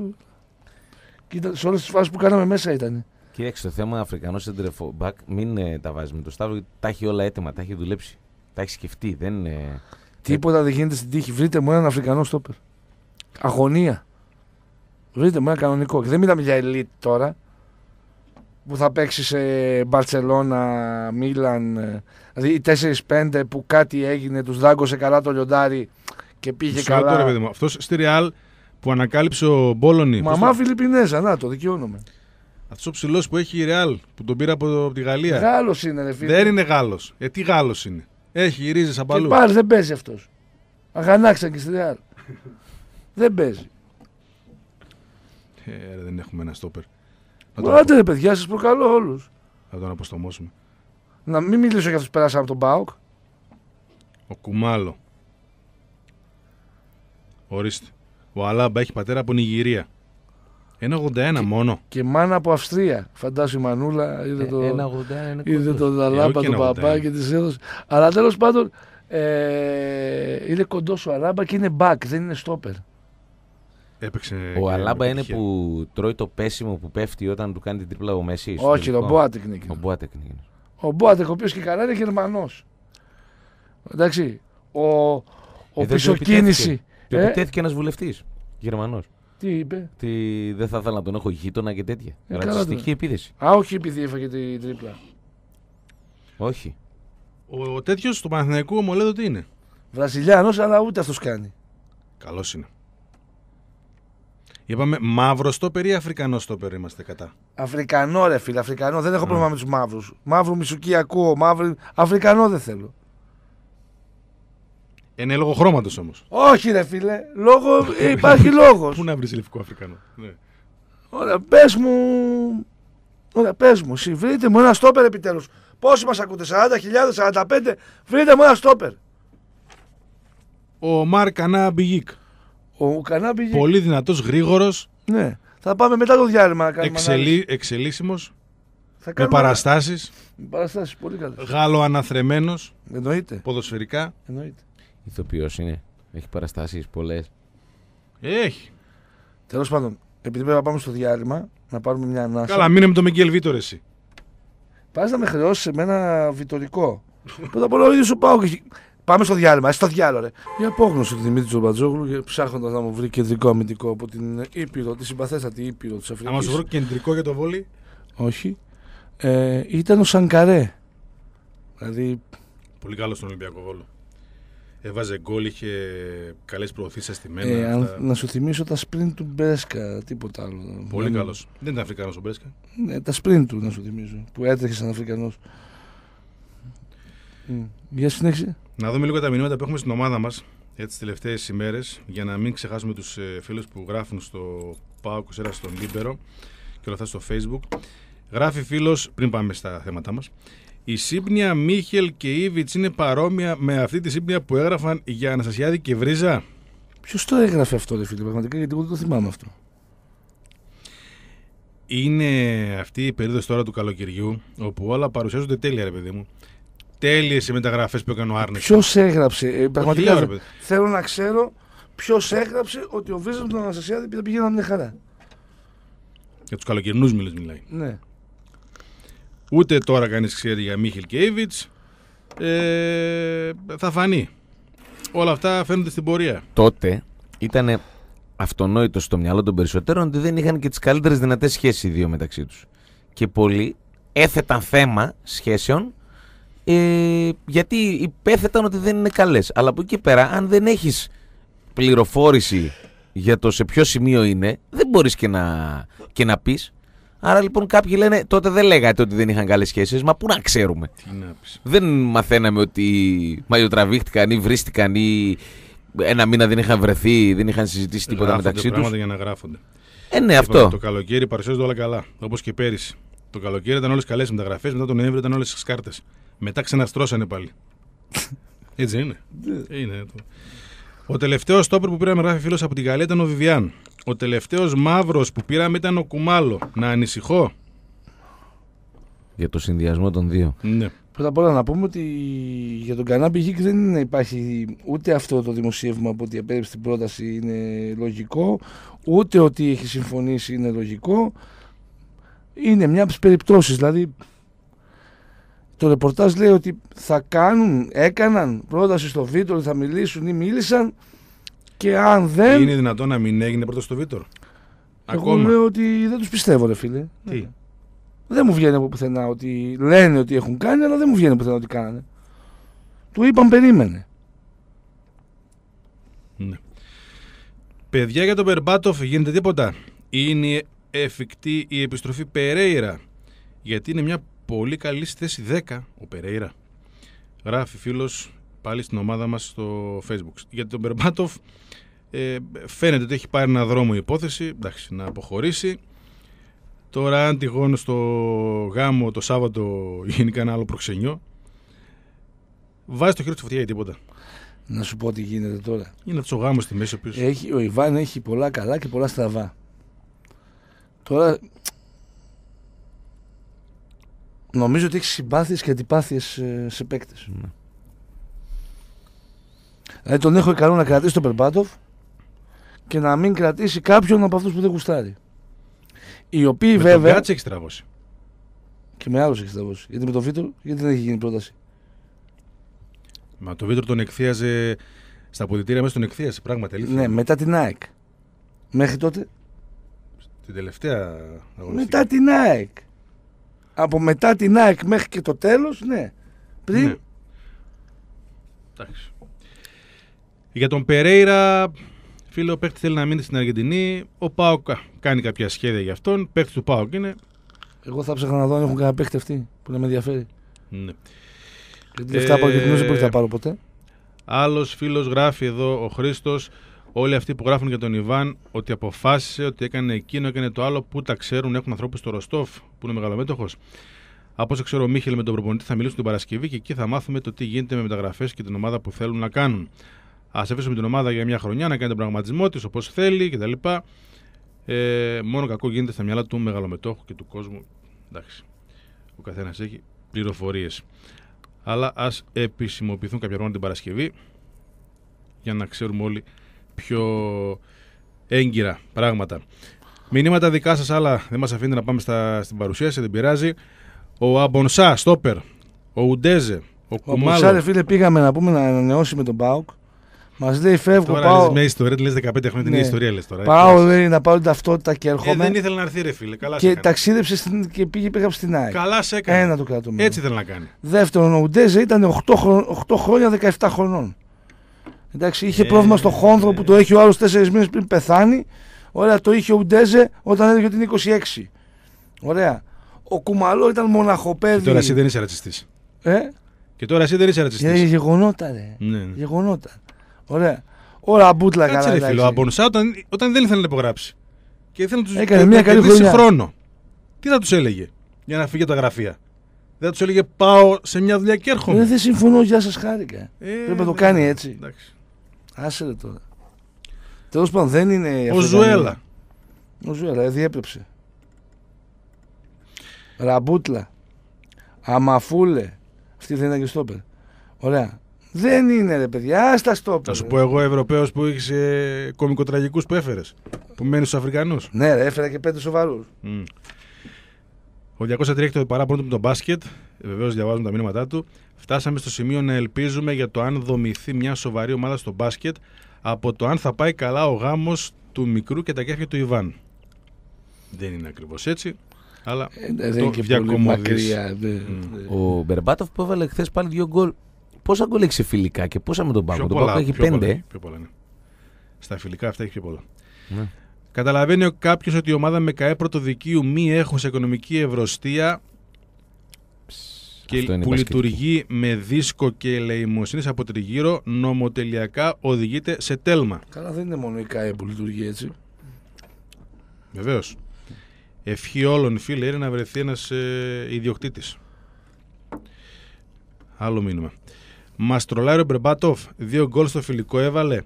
S3: κοίτα, σε όλες τις φάσεις που κάναμε μέσα ήταν.
S2: Κοίταξε το θέμα Αφρικανός Σεντρεφόμπακ. Μην ε, τα βάζεις με το Σταύρο, γιατί τα έχει όλα έτοιμα, τα έχει δουλέψει. Τα έχει σκεφτεί. Δεν, ε,
S3: Τίποτα δεν γίνεται στην τύχη. Βρείτε μου έναν Αφρικανό στόπερ. Αγωνία. Βρείτε μου ένα κανονικό. Και δεν μιλάμε για ελίτ τώρα που θα παίξει σε Μπαρσελόνα, Μίλαν. Ε, δηλαδή οι 4-5 που κάτι έγινε, τους δάγκωσε καλά το λιοντάρι και πήγε Μισό καλά.
S1: Αυτός στη Ρεάλ που ανακάλυψε ο Μπόλονι. Μαμά Φιλιππινέζα, να το δικαιώνομαι. Αυτός ο ψηλός που έχει η Ρεάλ, που τον πήρε από, από τη Γαλλία. Γάλλος είναι, ρε φίλε. Δεν είναι Γάλλος. Ε, τι Γάλλος είναι. Έχει ρίζε από αλλού. Πάλι δεν παίζει αυτός.
S3: Αγανάξαν και στη Ρεάλ. δεν παίζει.
S1: Ε, δεν έχουμε ένα στόπερ. Άντε ρε
S3: παιδιά, σας προκαλώ όλους.
S1: Θα τον αποστομώσουμε.
S3: Να μην μιλήσω για αυτούς που περάσαν από τον Μπάουκ.
S1: Ο Κουμάλο. Ορίστε. Ο Αλάμπα έχει πατέρα από Νιγηρία. 1,81 μόνο. Και μάνα από Αυστρία.
S3: Φαντάσου η Μανούλα. Είδε ε, το, 1,81. Είδε το ε, Αλάμπα του παπά και τη έδωσε. Αλλά τέλος πάντων ε, είναι κοντός ο Αλάμπα και είναι back, δεν είναι στόπερ.
S2: Έπαιξε ο Αλάμπα είναι που τρώει το πέσιμο που πέφτει όταν του κάνει την τρίπλα ο Μέση. Όχι, τον Μποάτεκνικ. Ο Μποάτεκνικ.
S3: Ο Μποάτεκ, ο οποίος και καλά είναι Γερμανός. Εντάξει. Ο, ο ε, πισωκίνηση. επιτέθηκε
S2: ε? ένας βουλευτής. Γερμανός. Τι είπε. Τι δεν θα ήθελα να τον έχω γείτονα και τέτοια. Ε, Ρατσιστική επίθεση.
S3: Α, όχι επειδή έφαγε την τρίπλα.
S2: Όχι.
S1: Ο, ο τέτοιος του Παναθηναϊκού ομολέδου τι είναι. Βραζιλιάνος, αλλά ούτε αυτός κάνει. Καλός είναι. Είπαμε μαύρος στόπερ ή αφρικανό στόπερ είμαστε κατά.
S3: Αφρικανό ρε φίλε, αφρικανό. Δεν έχω ναι. πρόβλημα με τους μαύρους. Μαύρο ακούω, μαύρο. Αφρικανό δεν θέλω.
S1: Είναι λόγω χρώματος όμως.
S3: Όχι, ρε φίλε. Λόγω... Υπάρχει λόγος. Πού να βρεις λευκό Αφρικανό. Ναι. Ωραία, πες μου. Ωραία, πες μου. βρείτε μου ένα στόπερ επιτέλους. Πόσοι μας ακούτε, 40.000, 45.000
S1: Βρείτε μου ένα στόπερ. Ο Μαρ Κανά Μπιγίκ. Ο Κανά Μπιγίκ. Πολύ δυνατός, γρήγορος. Ναι. Θα πάμε μετά το διάλειμμα να κάνουμε. Εξελί... Εξελίσιμο. Με παραστάσει. Με παραστάσει, πολύ καλές. Γάλλο αναθρεμένος. Εννοείται. Ποδοσφαιρικά. Εννοείται.
S2: Ηθοποιός είναι. Έχει παραστάσεις πολλές.
S3: Έχει. Τέλος πάντων, επειδή πρέπει να πάμε στο διάλειμμα, να πάρουμε μια ανάσα. Καλά, μείνε με το Μικέλ Βίτορ, εσύ. Πας να με χρεώσεις σε ένα βιτορικό. Πρώτα απ' όλα, ο ίδιος σου πάω. Πάμε στο διάλειμμα, στο διάλογο, ρε. Η απόγνωση του Δημήτρη Τζομπατζόγλου ψάχνοντας να μου βρει κεντρικό αμυντικό από την Ήπειρο, τη συμπαθέστατη Ήπειρο της Αφρικής. Να μας βρει κεντρικό για το βόλι. Όχι. Ε, ήταν ο Σανκαρέ. Δηλαδή.
S1: Πολύ καλό στον Ολυμπιακό Βόλο. Έβαζε γκολ, είχε καλές προωθήσεις αστημένα. Ε, Να σου
S3: θυμίσω τα σπριν του Μπέσκα, τίποτα άλλο. Πολύ καλός.
S1: Δεν ήταν Αφρικανός ο Μπέσκα.
S3: Ναι, τα σπριν του, να σου θυμίζω. Που έτρεχε σαν Αφρικανός. Ε, για συνέχιση.
S1: Να δούμε λίγο τα μηνύματα που έχουμε στην ομάδα μας τις τελευταίες ημέρες. Για να μην ξεχάσουμε τους ε, φίλους που γράφουν στο Πάο Κουσέρα στον Λίμπερο και όλα αυτά στο Facebook. Γράφει φίλος, πριν πάμε στα θέματα μας, η σύμπνοια Μίχελ και Ήβιτς είναι παρόμοια με αυτή τη σύμπνοια που έγραφαν για Αναστασιάδη και Βρίζα. Ποιος το έγραφε αυτό, ρε φίλε, πραγματικά, γιατί εγώ δεν το θυμάμαι αυτό. Είναι αυτή η περίοδος τώρα του καλοκαιριού, όπου όλα παρουσιάζονται τέλεια, ρε παιδί μου. Τέλειες οι μεταγραφές που έκανε ο Άρνετ. Ποιος
S3: έγραψε, ε, πραγματικά. θέλω να ξέρω ποιος έγραψε ότι ο Βρίζας με τον Αναστασιάδη πήγαιναν μια χαρά.
S1: Για τους καλοκαιρινούς μιλάει. Ναι. Ούτε τώρα κανείς ξέρει για Μίχελ Κέιβιτς. Ε, θα φανεί. Όλα αυτά φαίνονται στην πορεία. Τότε ήταν
S2: αυτονόητο στο μυαλό των περισσότερων ότι δεν είχαν και τις καλύτερες δυνατές σχέσεις οι δύο μεταξύ τους. Και πολλοί έθεταν θέμα σχέσεων ε, γιατί υπέθεταν ότι δεν είναι καλές. Αλλά από εκεί πέρα αν δεν έχεις πληροφόρηση για το σε ποιο σημείο είναι δεν μπορείς και να, και να πεις Άρα λοιπόν κάποιοι λένε τότε δεν λέγατε ότι δεν είχαν καλές σχέσεις. Μα πού να ξέρουμε. Δεν μαθαίναμε ότι μαγειοτραβήχτηκαν ή βρίστηκαν ή ένα μήνα δεν είχαν βρεθεί, δεν είχαν συζητήσει τίποτα γράφονται μεταξύ τους. για να
S1: γράφονται. Ε, ναι, αυτό. Το καλοκαίρι παρουσιάζονται όλα καλά. Όπως και πέρυσι. Το καλοκαίρι ήταν όλες καλές μεταγραφές, μετά τον Νοέμβριο ήταν όλες τι κάρτε. Μετά ξαναστρώσανε πάλι. Έτσι είναι. Ε, είναι Ο τελευταίος τόπο που πήραμε γράφει φίλος από την Γαλλία ήταν ο Βιβιάν. Ο τελευταίος μαύρος που πήραμε ήταν ο Κουμάλο. Να ανησυχώ.
S2: Για το συνδυασμό των δύο. Ναι.
S3: Πρώτα απ' όλα να πούμε ότι για τον Κανάμπι Γίκ δεν είναι, υπάρχει ούτε αυτό το δημοσίευμα που ότι απέρριψε την πρόταση είναι λογικό, ούτε ότι έχει συμφωνήσει είναι λογικό. Είναι μια από τις περιπτώσεις. Δηλαδή, το ρεπορτάζ λέει ότι θα κάνουν, έκαναν πρόταση στο βίντεο, θα μιλήσουν ή μίλησαν
S1: και αν δεν. Είναι δυνατόν να μην έγινε πρώτο στο Βίτορ. Εγώ Ακόμα. λέω ότι δεν τους πιστεύω, ρε φίλε.
S3: Τι. Δεν μου βγαίνει από πουθενά ότι λένε ότι έχουν κάνει, αλλά δεν μου βγαίνει από πουθενά ότι κάνανε. Του
S1: είπαν περίμενε. Ναι. Παιδιά για τον Μπερμπάτοφ γίνεται τίποτα. Είναι εφικτή η επιστροφή Περέιρα. Γιατί είναι μια πολύ καλή θέση 10 ο Περέιρα. Γράφει φίλος πάλι στην ομάδα μας στο facebook. Για τον Μπερμπάτοφ ε, φαίνεται ότι έχει πάρει ένα δρόμο η υπόθεση, εντάξει, να αποχωρήσει. Τώρα αν τυχόν στο γάμο το Σάββατο γίνει κανένα άλλο προξενιό, βάζει το χέρι στη φωτιά ή τίποτα. Να σου πω τι γίνεται τώρα. Είναι αυτός ο γάμος στη μέση. Έχει, ο Ιβάν έχει
S3: πολλά καλά και πολλά στραβά. Τώρα νομίζω ότι έχεις συμπάθειες και αντιπάθειες ε, σε, παίκτες. Ναι. Δηλαδή τον έχω ικανό να κρατήσει τον Περπάτοφ και να μην κρατήσει κάποιον από αυτούς που δεν γουστάρει.
S1: Οι οποίοι με βέβαια. Με έχεις τραβώσει.
S3: Και με άλλους έχεις τραβώσει. Γιατί με τον Βίτρο, γιατί δεν έχει γίνει πρόταση.
S1: Μα τον Βίτρο τον εκθίαζε. Στα αποδητήρια μέσα τον εκθίαζε, πράγματι. Αλήθεια. Ναι, μετά
S3: την ΑΕΚ. Μέχρι τότε.
S1: Την τελευταία αγωνιστική.
S3: Μετά την ΑΕΚ. Από μετά την ΑΕΚ μέχρι και το τέλος, ναι. Πριν.
S1: Ναι. Εντάξει. Για τον Περέιρα, φίλο ο παίχτη θέλει να μείνει στην Αργεντινή. Ο Πάοκ κάνει κάποια σχέδια για αυτόν. Παίχτη του Πάοκ είναι. Εγώ θα
S3: ψαχνω να δω αν έχουν κανένα παίχτη αυτή που να με ενδιαφέρει.
S1: Ναι. Γιατί λεφτά από Αργεντινή δεν ε, πρόκειται να πάρω ποτέ. Άλλος φίλος γράφει εδώ, ο Χρήστος, όλοι αυτοί που γράφουν για τον Ιβάν, ότι αποφάσισε ότι έκανε εκείνο, έκανε το άλλο. Πού τα ξέρουν, έχουν ανθρώπους στο Ροστόφ που είναι μεγαλομέτωχος. Από όσο ξέρω, ο Μίχελ με τον προπονητή θα μιλήσουν την Παρασκευή και εκεί θα μάθουμε το τι γίνεται με μεταγραφές και την ομάδα που θέλουν να κάνουν. Ας αφήσουμε την ομάδα για μια χρονιά να κάνει τον πραγματισμό της όπως θέλει κτλ. Ε, μόνο κακό γίνεται στα μυαλά του μεγαλομετόχου και του κόσμου. Εντάξει. Ο καθένας έχει πληροφορίες. Αλλά ας επισημοποιηθούν κάποια πράγματα την Παρασκευή για να ξέρουμε όλοι πιο έγκυρα πράγματα. Μηνύματα δικά σας, αλλά δεν μας αφήνετε να πάμε στα, στην παρουσίαση, δεν πειράζει. Ο Αμπονσά, Στόπερ, ο Ουντέζε, ο, ο Ο Αμπονσά,
S3: φίλε, πήγαμε να πούμε να ανανεώσει με τον Μπάουκ. Μας λέει φεύγω. Τώρα πάω... μια ιστορία, λε 15 χρόνια την ναι. ιστορία λες τώρα. Πάω λέει, να πάρω την ταυτότητα και ε, έρχομαι. Ε, δεν ήθελε να έρθει, ρε φίλε. Καλά και σε ταξίδεψε στην... και πήγε πήγα στην ΑΕΚ. Καλά
S1: σε έκανε. Ένα το κρατούμενο. Έτσι ήθελε να κάνει.
S3: Δεύτερον, ο Ουντέζε ήταν 8, 8 χρόνια 17 χρονών. Εντάξει, είχε ε, πρόβλημα στο χόνδρο ε, που το έχει ο άλλος 4 μήνες πριν πεθάνει. Ωραία, το είχε ο Ουντέζε όταν έλεγε την 26. Ωραία. Ο Κουμαλό ήταν μοναχοπέδι. Και τώρα εσύ δεν είσαι ρατσιστής. Ε?
S1: Και τώρα εσύ δεν είσαι ρατσιστής. Ε,
S3: γεγονότα, ρε. Ναι. ναι. Γεγονότα. Ωραία. Ωραία, μπούτλα καλά. Κάτσε ρε φίλο,
S1: αμπονουσά όταν, όταν δεν ήθελε να υπογράψει. Και ήθελε να τους Έκανε μια χρόνο. Τι θα τους έλεγε για να φύγει από τα γραφεία. Δεν θα τους έλεγε πάω σε μια δουλειά και έρχομαι. Ε, δεν
S3: συμφωνώ, γεια σας, χάρηκα. Ε, Πρέπει να το ε, κάνει έτσι.
S1: Εντάξει. Άσε ρε τώρα.
S3: Τέλος πάντων δεν είναι. Ο Ζουέλα. Ο Ζουέλα, ε, διέπρεψε. Ραμπούτλα. Αμαφούλε. Αυτή δεν ήταν και στο Ωραία.
S1: Δεν είναι ρε παιδιά, τα στο Θα σου πω εγώ Ευρωπαίος που είχε ε, που έφερες. Που μένεις στους Αφρικανούς. Ναι, ρε, έφερα και πέντε σοβαρούς. Mm. Ο 203 έχει το παράπονο του με τον μπάσκετ. Ε, Βεβαίως διαβάζουμε τα μήνυματά του. Φτάσαμε στο σημείο να ελπίζουμε για το αν δομηθεί μια σοβαρή ομάδα στο μπάσκετ από το αν θα πάει καλά ο γάμος του μικρού και τα κέφια του Ιβάν. Δεν είναι ακριβώς έτσι. Αλλά ε, ναι, δεν είναι και πολύ μακριά. Ναι, ναι.
S2: Ο Μπερμπάτοφ
S1: που έβαλε χθες πάλι δύο γκολ Πόσα γκολ έχει
S2: φιλικά και πόσα με τον Πάκο, Τον Πάκο έχει πέντε.
S1: πιο πολλά, ναι. Στα φιλικά αυτά έχει πιο πολλά. Ναι. Καταλαβαίνει κάποιος ότι η ομάδα με ΚΑΕ πρωτοδικίου μη έχω σε οικονομική ευρωστία και που λειτουργεί με δίσκο και ελεημοσύνη από τριγύρω, νομοτελειακά οδηγείται σε τέλμα. Καλά, δεν είναι μόνο η ΚΑΕ που
S3: λειτουργεί έτσι.
S1: Βεβαίως. Ευχή όλων, φίλε, είναι να βρεθεί ένας ε, ιδιοκτήτης. Άλλο μήνυμα. Μαστρολάριο Μπρεμπάτοφ. Δύο γκολ στο φιλικό έβαλε.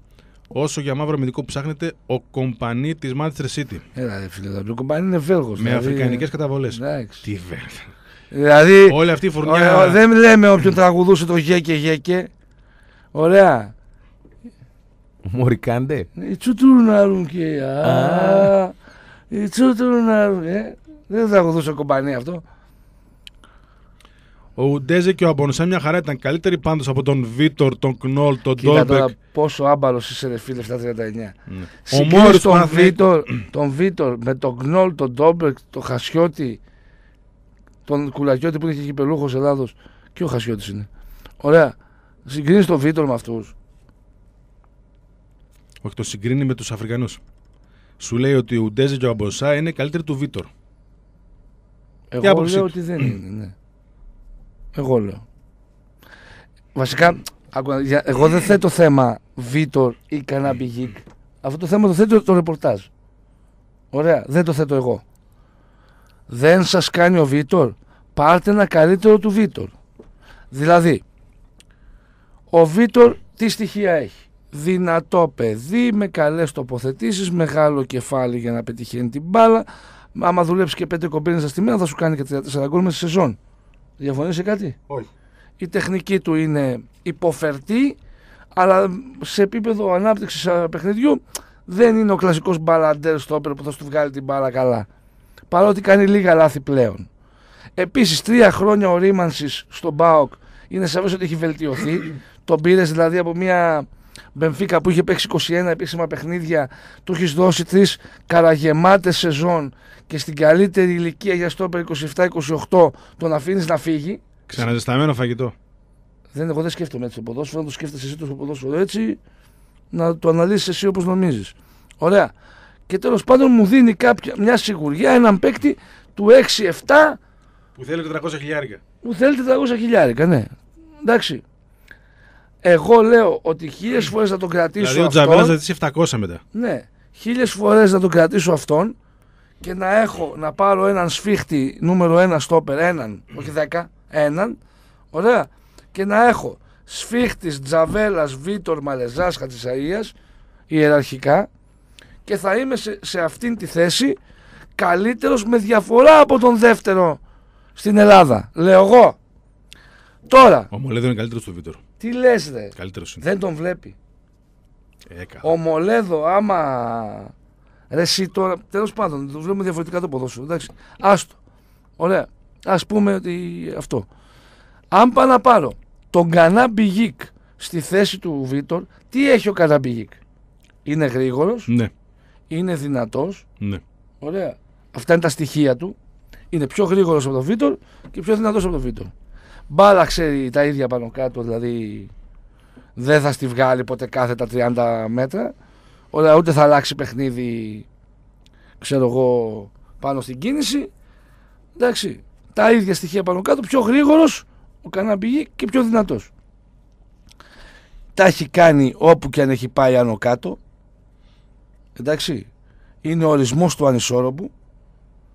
S1: Όσο για μαύρο αμυντικό ψάχνετε, ο κομπανί της Manchester City. Έλα, ε, ρε φίλε, ο κομπανί είναι Βέλγος. Με δηλαδή... αφρικανικές καταβολές. Τι Βέλγο. Δηλαδή, Όλη αυτή η φουρνιά. δεν
S3: λέμε όποιον τραγουδούσε το γέκε γέκε. Ωραία.
S2: Μωρικάντε.
S3: τσουτρούναρουν και. Τσουτούρναρουν. Ε. Δεν τραγουδούσε ο κομπανί αυτό.
S1: Ο Ουντέζε και ο Αμπονσέ μια χαρά ήταν καλύτεροι πάντως από τον Βίτορ, τον Κνόλ, τον τώρα
S3: πόσο άμπαλος είσαι, ρε φίλε, στα 39. Ναι.
S1: Ο Μόρις τον,
S3: Βίτορ, τον Βίτορ με τον Κνόλ, τον Ντόμπεκ, τον Χασιώτη, τον Κουλακιώτη που είναι και κυπελούχος Ελλάδος. Και ο Χασιώτης είναι. Ωραία. Συγκρίνει τον Βίτορ με αυτούς.
S1: Όχι, το συγκρίνει με τους Αφρικανούς. Σου λέει ότι ο Ουντέζε και ο Αμπονσά είναι καλύτεροι του Βίτορ. Εγώ λέω ότι δεν είναι. Ναι. Εγώ λέω.
S3: Βασικά, εγώ δεν θέτω θέμα Βίτορ ή Κανάμπι Αυτό το θέμα το θέτω το ρεπορτάζ. Ωραία, δεν το θέτω εγώ. Δεν σας κάνει ο Βίτορ, πάρτε ένα καλύτερο του Βίτορ. Δηλαδή, ο Βίτορ τι στοιχεία έχει. Δυνατό παιδί, με καλές τοποθετήσεις, μεγάλο κεφάλι για να πετυχαίνει την μπάλα. Άμα δουλέψει και πέντε κομπίνες στη μέρα θα σου κάνει και 34 γκολ μέσα σε σεζόν. Διαφωνείς σε κάτι? Όχι. Η τεχνική του είναι υποφερτή, αλλά σε επίπεδο ανάπτυξης ε, παιχνιδιού δεν είναι ο κλασικός μπαλαντέρ στόπερ που θα σου βγάλει την μπάλα καλά. Παρότι κάνει λίγα λάθη πλέον. Επίσης, τρία χρόνια ορίμανσης στον Μπάοκ είναι σαφές ότι έχει βελτιωθεί. Τον πήρες δηλαδή από μια Μπενφίκα που είχε παίξει 21 επίσημα παιχνίδια, του έχεις δώσει τρεις καραγεμάτες σεζόν και στην καλύτερη ηλικία για στόπερ 27-28 τον αφήνεις να φύγει.
S1: Ξαναζεσταμένο φαγητό.
S3: Δεν, εγώ δεν σκέφτομαι έτσι το ποδόσφαιρο, να το σκέφτεσαι εσύ το ποδόσφαιρο έτσι, να το αναλύσεις εσύ όπως νομίζεις. Ωραία. Και τέλος πάντων μου δίνει κάποια, μια σιγουριά έναν παίκτη του 6-7.
S1: Που θέλει 400 χιλιάρικα.
S3: Που θέλει 400 χιλιάρικα, ναι. Εντάξει. Εγώ λέω ότι χίλιες φορές θα τον κρατήσω. Δηλαδή ο Τζαβέλα θα
S1: ζητήσει 700 μετά.
S3: Ναι. Χίλιες φορές θα τον κρατήσω αυτόν και να έχω να πάρω έναν σφίχτη νούμερο ένα στόπερ, έναν, όχι δέκα, έναν. Ωραία. Και να έχω σφίχτης Τζαβέλας Βίτορ Μαλεζάς Χατζησαία ιεραρχικά και θα είμαι σε, σε αυτήν τη θέση καλύτερος με διαφορά από τον δεύτερο
S1: στην Ελλάδα.
S3: Λέω εγώ. Τώρα.
S1: Ο Μολέδο είναι καλύτερος του Βίτορ.
S3: Τι λες, δε. Δεν τον βλέπει. Έκα. Ο Μολέδο, άμα. Ρε, εσύ τώρα. Τέλος πάντων, το βλέπουμε διαφορετικά το ποδόσφαιρο. Εντάξει. Άστο. Ωραία. Ας πούμε ότι αυτό. Αν πάω να πάρω τον Κανάμπι στη θέση του Βίτορ, τι έχει ο Κανάμπι Είναι γρήγορος. Ναι. Είναι δυνατός. Ναι. Ωραία. Αυτά είναι τα στοιχεία του. Είναι πιο γρήγορος από τον Βίτορ και πιο δυνατός από τον Βίτορ. Μπάλα ξέρει τα ίδια πάνω κάτω, δηλαδή δεν θα στη βγάλει ποτέ κάθε τα 30 μέτρα. ούτε θα αλλάξει παιχνίδι, ξέρω εγώ, πάνω στην κίνηση. Εντάξει, τα ίδια στοιχεία πάνω κάτω, πιο γρήγορος ο Κανά και πιο δυνατός. Τα έχει κάνει όπου και αν έχει πάει άνω κάτω. Εντάξει, είναι ο ορισμός του ανισόρροπου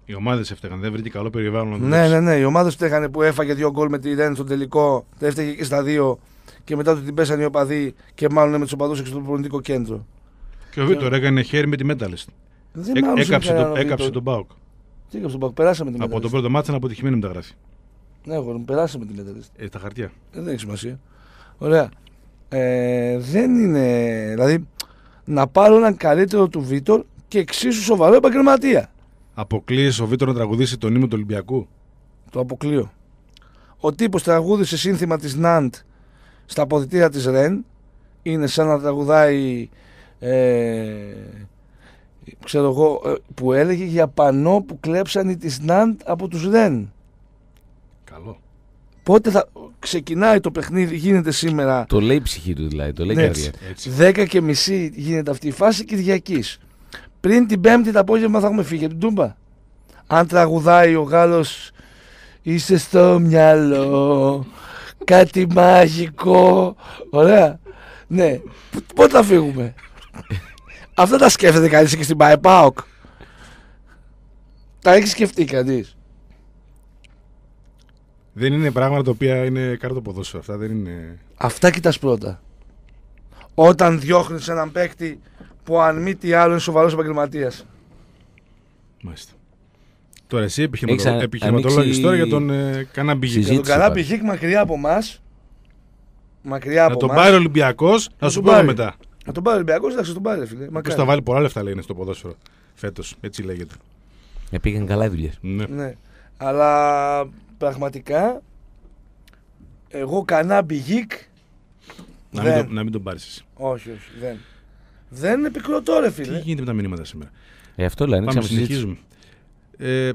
S1: οι ομάδες έφταγαν, δεν βρήκε καλό περιβάλλον. Ναι, ναι,
S3: ναι. Οι ομάδες που έφαγε δύο γκολ με τη Ρεν στον τελικό. Τα και στα δύο. Και μετά του την πέσανε οι οπαδοί και μάλλον με τους οπαδούς έξω το πολιτικό κέντρο. Και ο Βίτορ και...
S1: έκανε χέρι με τη Μέταλιστ. έκαψε, το, έκαψε τον Μπάουκ. Τι έκαψε τον Μπάουκ, περάσαμε την Από το πρώτο μάτι ήταν αποτυχημένη μεταγραφή.
S3: Ναι, εγώ περάσαμε την Μέταλιστ. Ε, τα χαρτιά. Ε, δεν έχει σημασία. Ωραία. Ε, δεν είναι. Δηλαδή, να πάρω έναν καλύτερο του Βίτορ και εξίσου σοβαρό επαγγελματία.
S1: Αποκλείεις ο Βίτορ να τραγουδήσει τον ύμνο του Ολυμπιακού.
S3: Το αποκλείω. Ο τύπος τραγούδησε σύνθημα της Ναντ στα αποδητήρια της Ρεν. Είναι σαν να τραγουδάει. Ε, ξέρω εγώ, ε, που έλεγε για πανό που κλέψανε τη Ναντ από τους Ρεν. Καλό. Πότε θα ξεκινάει το παιχνίδι, γίνεται σήμερα. Το
S1: λέει
S2: η ψυχή του δηλαδή, το
S1: λέει ναι, καρδιά.
S3: 10 και μισή γίνεται αυτή η φάση Κυριακής. Πριν την Πέμπτη το απόγευμα θα έχουμε φύγει από την Τούμπα. Αν τραγουδάει ο Γάλλος είσαι στο μυαλό, κάτι μαγικό. Ωραία. Ναι. Πότε θα φύγουμε. Αυτά τα σκέφτεται κανείς και στην
S1: ΠΑΕΠΑΟΚ. Τα έχει σκεφτεί κανείς. Δεν είναι πράγματα τα οποία είναι κάτω ποδόσφαιρο. Αυτά δεν είναι. Αυτά κοιτάς πρώτα.
S3: Όταν διώχνεις έναν παίκτη που αν μη τι άλλο είναι σοβαρός επαγγελματίας.
S1: Μάλιστα. Τώρα εσύ επιχειρηματολόγησε τώρα για τον ε, Κανάμπι Για τον Κανάμπι
S3: μακριά από εμάς. Μακριά από Να τον πάρει ο Ολυμπιακός, θα σου πω μετά. Να τον πάρει ο Ολυμπιακός, εντάξει, τον πάρει, φίλε. θα βάλει
S1: πολλά λεφτά, λέγεται στο ποδόσφαιρο φέτος. Έτσι λέγεται. Ε, πήγαν καλά οι δουλειές. Ναι. ναι.
S3: Αλλά πραγματικά εγώ Κανάμπι Χικ. Να, μην να μην τον πάρεις. Όχι, όχι, δεν.
S1: Δεν επικροτώ, ρε φίλε. Τι γίνεται με τα μηνύματα σήμερα. Ε, αυτό λένε. Πάμε, συνεχίζουμε. Ε,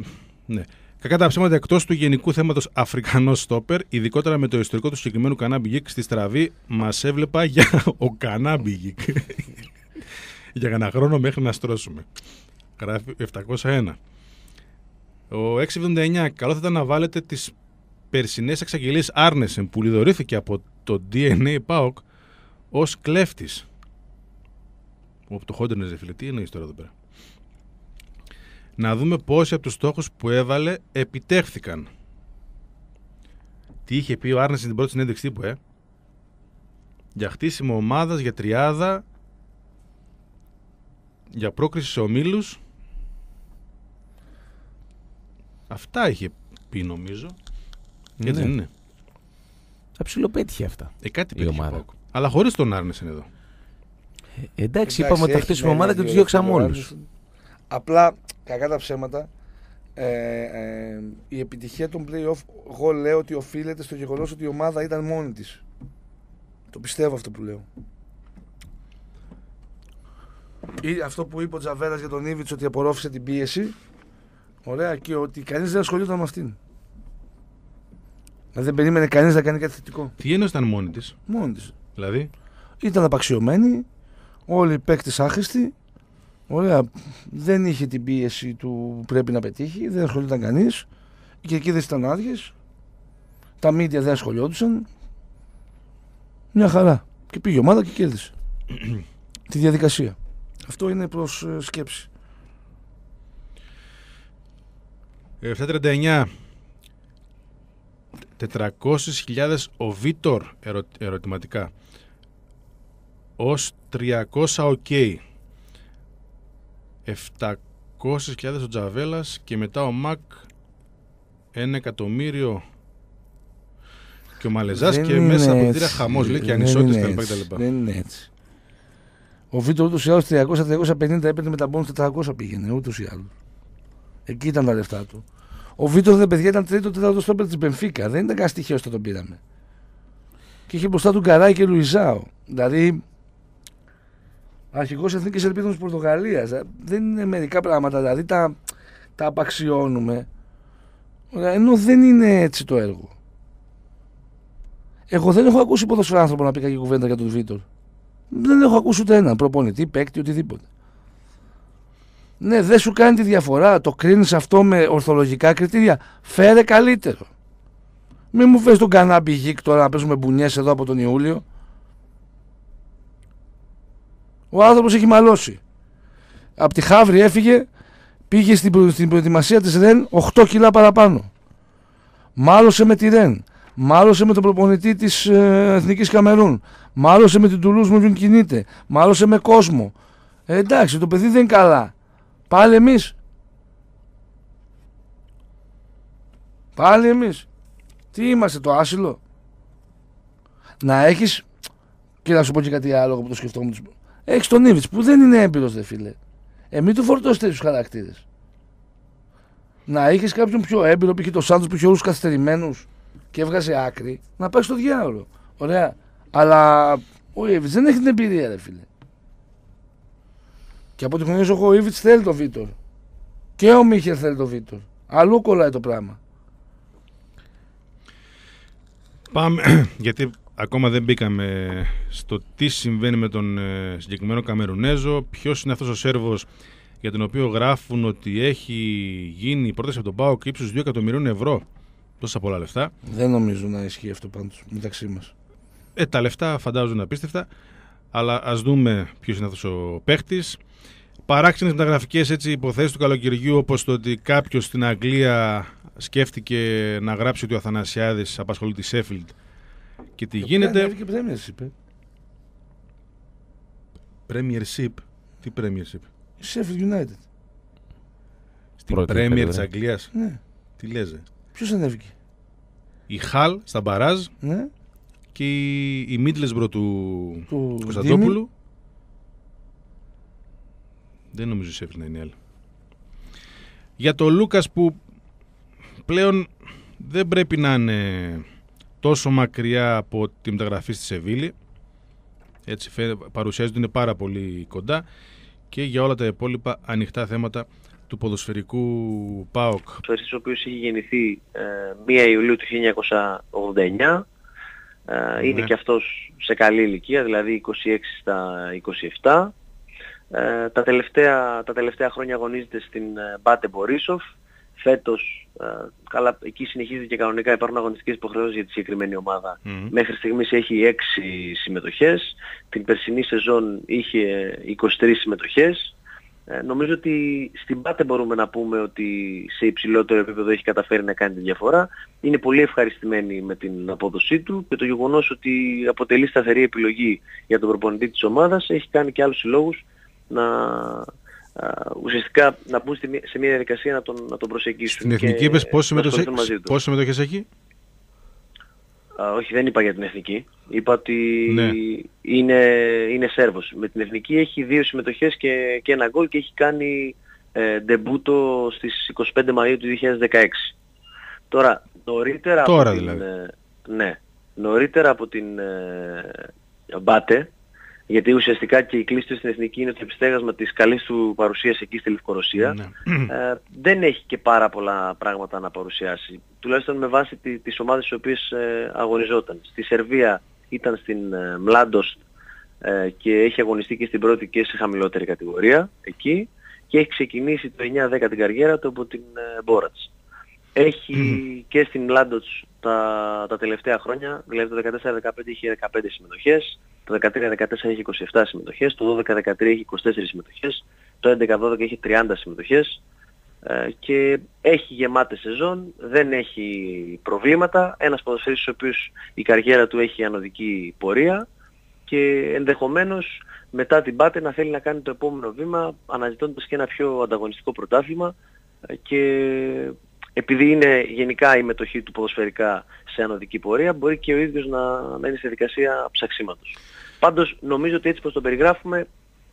S1: ναι. Κακά τα ψέματα εκτός του γενικού θέματος Αφρικανός στόπερ, ειδικότερα με το ιστορικό του συγκεκριμένου Κανάμπι Γκίκ στη στραβή, μας έβλεπα για ο Κανάμπι για ένα χρόνο μέχρι να στρώσουμε. Γράφει 701. Ο 679. Καλό θα ήταν να βάλετε τις περσινές εξαγγελίες Άρνεσεν που λιδωρήθηκε από το DNA ΠΑΟΚ ως κλέφτης. Ο το ρε φίλε, τι εννοείς τώρα εδώ πέρα. Να δούμε πόσοι από τους στόχους που έβαλε επιτέχθηκαν. Τι είχε πει ο Άρνες στην πρώτη συνέντευξη τύπου, ε. Για χτίσιμο ομάδας, για τριάδα, για πρόκριση σε ομίλους. Αυτά είχε πει, νομίζω. Ναι. δεν είναι. Τα αυτά. Ε, κάτι η Αλλά χωρίς τον είναι εδώ. Εντάξει, είπαμε ότι θα χτίσουμε ομάδα και τους διώξαμε όλου.
S3: Απλά, κακά τα ψέματα, ε, ε, η επιτυχία των playoff, εγώ λέω ότι οφείλεται στο γεγονός ότι η ομάδα ήταν μόνη της. Το πιστεύω αυτό που λέω. Ή αυτό που είπε ο Τζαβέλα για τον Ήβιτ ότι απορρόφησε την πίεση. Ωραία, και ότι κανείς δεν ασχολείται με αυτήν. Δηλαδή δεν περίμενε κανείς να κάνει κάτι θετικό.
S1: Τι έννοια ήταν μόνη της. Μόνη της. Δηλαδή.
S3: Ήταν απαξιωμένη, Όλοι οι παίκτες άχρηστοι. Δεν είχε την πίεση του πρέπει να πετύχει. Δεν ασχολούνταν κανείς. Οι κερκίδες ήταν άδειες. Τα μίντια δεν ασχολιόντουσαν. Μια χαρά. Και πήγε η ομάδα και κέρδισε. Τη διαδικασία. Αυτό είναι προς ε, σκέψη.
S1: 739. Ε, 400.000 ο Βίτορ ερωτηματικά ως 300 ok. 700.000 ο Τζαβέλας και μετά ο Μακ 1 εκατομμύριο και ο Μαλεζάς και μέσα από την χαμός Λέει και ανισότητα κτλ. Δεν είναι
S3: έτσι. Ο Βίτο ούτως ή άλλως 300-350 έπαιρνε με τα μπόνου 400 πήγαινε, ούτως ή άλλως. Εκεί ήταν τα λεφτά του. Ο Βίτος δεν παιδιά ήταν τρίτο τέταρτο στόπερ της Μπενφίκα. Δεν ήταν κανένα τυχαίο όταν τον πήραμε. Και είχε μπροστά του Καράι και Λουιζάο. Δηλαδή αρχηγός Εθνικής Ελπίδα της Πορτογαλίας. Ε, δεν είναι μερικά πράγματα, δηλαδή τα, τα απαξιώνουμε. Ε, ενώ δεν είναι έτσι το έργο. Εγώ δεν έχω ακούσει στον άνθρωπο να πει κακή κουβέντα για τον Βίτορ. Δεν έχω ακούσει ούτε έναν προπονητή, παίκτη, οτιδήποτε. Ναι, δεν σου κάνει τη διαφορά. Το κρίνεις αυτό με ορθολογικά κριτήρια. Φέρε καλύτερο. Μην μου φες τον κανάμπι Γίκ τώρα να παίζουμε μπουνιές εδώ από τον Ιούλιο. Ο άνθρωπος έχει μαλώσει. Από τη Χαύρη έφυγε, πήγε στην, στην προετοιμασία της Ρεν 8 κιλά παραπάνω. Μάλωσε με τη Ρεν. Μάλωσε με τον προπονητή της ε, Εθνικής Καμερούν. Μάλωσε με την Τουλούς Μουβιν Κινίτε. κινείται. Μάλωσε με κόσμο. Ε, εντάξει, το παιδί δεν είναι καλά. Πάλι εμείς. Πάλι εμείς. Τι είμαστε, το άσυλο. Να έχεις. Και να σου πω και κάτι άλλο από το σκεφτόμουν. Έχεις τον Ήβιτ που δεν είναι έμπειρος, δε φίλε. Ε, μην του φορτώσεις τέτοιους χαρακτήρες. Να είχες κάποιον πιο έμπειρο, π.χ. το Σάντος που είχε όλους καθυστερημένους και έβγαζε άκρη, να πάει στο διάολο. Ωραία. Αλλά ο Ήβιτ δεν έχει την εμπειρία, δε φίλε. Και από ό,τι γνωρίζω εγώ, ο Ήβιτ θέλει τον Βίτορ. Και ο Μίχελ θέλει τον Βίτορ. Αλλού κολλάει το πράγμα.
S1: Πάμε, γιατί Ακόμα δεν μπήκαμε στο τι συμβαίνει με τον ε, συγκεκριμένο Καμερουνέζο, ποιος είναι αυτός ο Σέρβος για τον οποίο γράφουν ότι έχει γίνει πρόταση από τον ΠΑΟΚ ύψους 2 εκατομμυρίων ευρώ. Τόσα πολλά λεφτά. Δεν νομίζω να ισχύει αυτό πάντως μεταξύ μας. Ε, τα λεφτά φαντάζομαι απίστευτα, αλλά ας δούμε ποιος είναι αυτός ο παίχτης. Παράξενες μεταγραφικές έτσι, υποθέσεις του καλοκαιριού όπως το ότι κάποιος στην Αγγλία σκέφτηκε να γράψει ότι ο Αθανασιάδης απασχολεί τη Σέφιλντ και τι γίνεται. Ανέβηκε Premiership. Premiership. Τι Premiership.
S3: Sheffield United.
S1: Στην Πρέμιερ της ε. Αγγλίας. Ναι. Τι λέζε. Ποιος ανέβηκε. Η Χαλ στα Μπαράζ. Ναι. Και η, η Μίτλεσμπρο του, του Κωνσταντόπουλου. Δεν νομίζω η Σέφιλ να είναι άλλη. Για το Λούκας που πλέον δεν πρέπει να είναι τόσο μακριά από τη μεταγραφή στη Σεβίλη. Έτσι παρουσιάζεται είναι πάρα πολύ κοντά και για όλα τα υπόλοιπα ανοιχτά θέματα του ποδοσφαιρικού ΠΑΟΚ. Ο
S4: ο οποίος είχε γεννηθεί 1 ε, Ιουλίου του 1989 ε, ναι. είναι και αυτός σε καλή ηλικία, δηλαδή 26 στα 27. Ε, τα, τελευταία, τα τελευταία χρόνια αγωνίζεται στην Μπάτε Μπορίσοφ, φέτος, ε, καλά εκεί συνεχίζεται και κανονικά υπάρχουν αγωνιστικές υποχρεώσεις για τη συγκεκριμένη ομάδα. Mm. Μέχρι στιγμής έχει 6 συμμετοχές, την περσινή σεζόν είχε 23 συμμετοχές. Ε, νομίζω ότι στην Πάτε μπορούμε να πούμε ότι σε υψηλότερο επίπεδο έχει καταφέρει να κάνει τη διαφορά. Είναι πολύ ευχαριστημένη με την απόδοσή του και το γεγονός ότι αποτελεί σταθερή επιλογή για τον προπονητή της ομάδας έχει κάνει και άλλους συλλόγους να ουσιαστικά να μπουν σε μια διαδικασία να τον, να τον προσεγγίσουν. Στην εθνική είπες πόσες
S1: συμμετοχές έχει?
S4: όχι, δεν είπα για την εθνική. Είπα ότι ναι. είναι, είναι Σέρβος. Με την εθνική έχει δύο συμμετοχές και, και ένα γκολ και έχει κάνει ε, ντεμπούτο στις 25 Μαΐου του 2016. Τώρα, νωρίτερα Τώρα, από δηλαδή. την... Ε, ναι, νωρίτερα από την ε, Μπάτε, γιατί ουσιαστικά και η κλίση του στην Εθνική είναι το επιστέγασμα της καλής του παρουσίας εκεί στη Λευκορωσία. Ναι. Ε, δεν έχει και πάρα πολλά πράγματα να παρουσιάσει, τουλάχιστον με βάση τη, τις ομάδες στις οποίες ε, αγωνιζόταν. Στη Σερβία ήταν στην ε, Μλάντος ε, και έχει αγωνιστεί και στην πρώτη και σε χαμηλότερη κατηγορία εκεί και έχει ξεκινήσει το 9-10 την καριέρα του από την ε, Μπόρατς εχει και στην Λάντοτς τα, τα τελευταία χρόνια, δηλαδή το 2014-2015 συμμετοχές, το 2013-2014 είχε 27 συμμετοχές, το 2012-2013 είχε 24 συμμετοχές, το 2011-2012 είχε 30 συμμετοχές ε, και έχει γεμάτες σεζόν, δεν έχει προβλήματα, ένας ποδοσφαιριστής ο οποίος η καριέρα του έχει ανωδική πορεία και ενδεχομένως μετά την πάτε να θέλει να κάνει το επόμενο βήμα αναζητώντας και ένα πιο ανταγωνιστικό πρωτάθλημα ε, και επειδή είναι γενικά η μετοχή του ποδοσφαιρικά σε ανωδική πορεία, μπορεί και ο ίδιος να μένει στη δικασία ψαξίματος. Πάντως νομίζω ότι έτσι πως το περιγράφουμε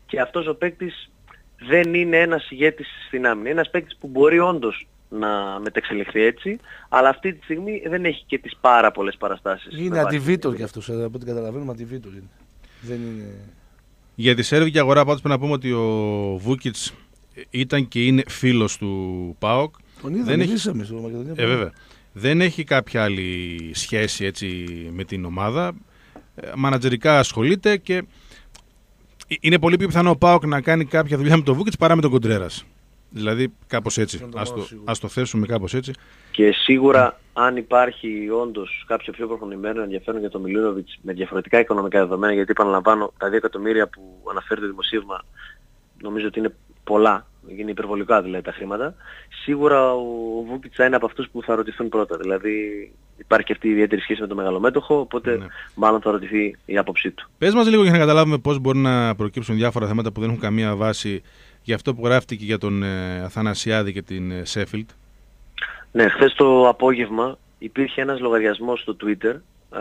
S4: και αυτός ο παίκτης δεν είναι ένας ηγέτης στην άμυνα. ένας παίκτης που μπορεί όντως να μετεξελιχθεί έτσι, αλλά αυτή τη στιγμή δεν έχει και τις πάρα πολλές παραστάσεις. Είναι αντιβήτος για
S3: αυτός, ε, από ό,τι καταλαβαίνουμε αντιβήτος είναι. Δεν είναι...
S1: Για τη Σέρβικη αγορά πάντως πρέπει να πούμε ότι ο Βούκιτς ήταν και είναι φίλος του ΠΑΟΚ τον είδα, δεν έχει... στο Μακεδονία. Ε, βέβαια. Δεν έχει κάποια άλλη σχέση έτσι, με την ομάδα. Ε, μανατζερικά ασχολείται και ε, είναι πολύ πιο πιθανό ο Πάοκ να κάνει κάποια δουλειά με τον Βούκετ παρά με τον Κοντρέρας. Δηλαδή, κάπως έτσι. Ας το, ας το θέσουμε κάπως έτσι. Και
S4: σίγουρα, αν υπάρχει όντως κάποιο πιο προχωρημένο ενδιαφέρον για τον Μιλούνοβιτ με διαφορετικά οικονομικά δεδομένα, γιατί επαναλαμβάνω, τα 2 εκατομμύρια που αναφέρει το δημοσίευμα νομίζω ότι είναι πολλά γίνει υπερβολικά δηλαδή τα χρήματα. Σίγουρα ο, ο είναι από αυτούς που θα ρωτηθούν πρώτα. Δηλαδή υπάρχει και αυτή η ιδιαίτερη σχέση με τον μεγαλομέτωχο, οπότε ναι. μάλλον θα ρωτηθεί η άποψή του. Πες
S1: μας λίγο για να καταλάβουμε πώς μπορεί να προκύψουν διάφορα θέματα που δεν έχουν καμία βάση για αυτό που γράφτηκε για τον ε, Αθανασιάδη και την ε, Σέφιλτ.
S4: Ναι, χθες το απόγευμα υπήρχε ένας λογαριασμός στο Twitter, ε,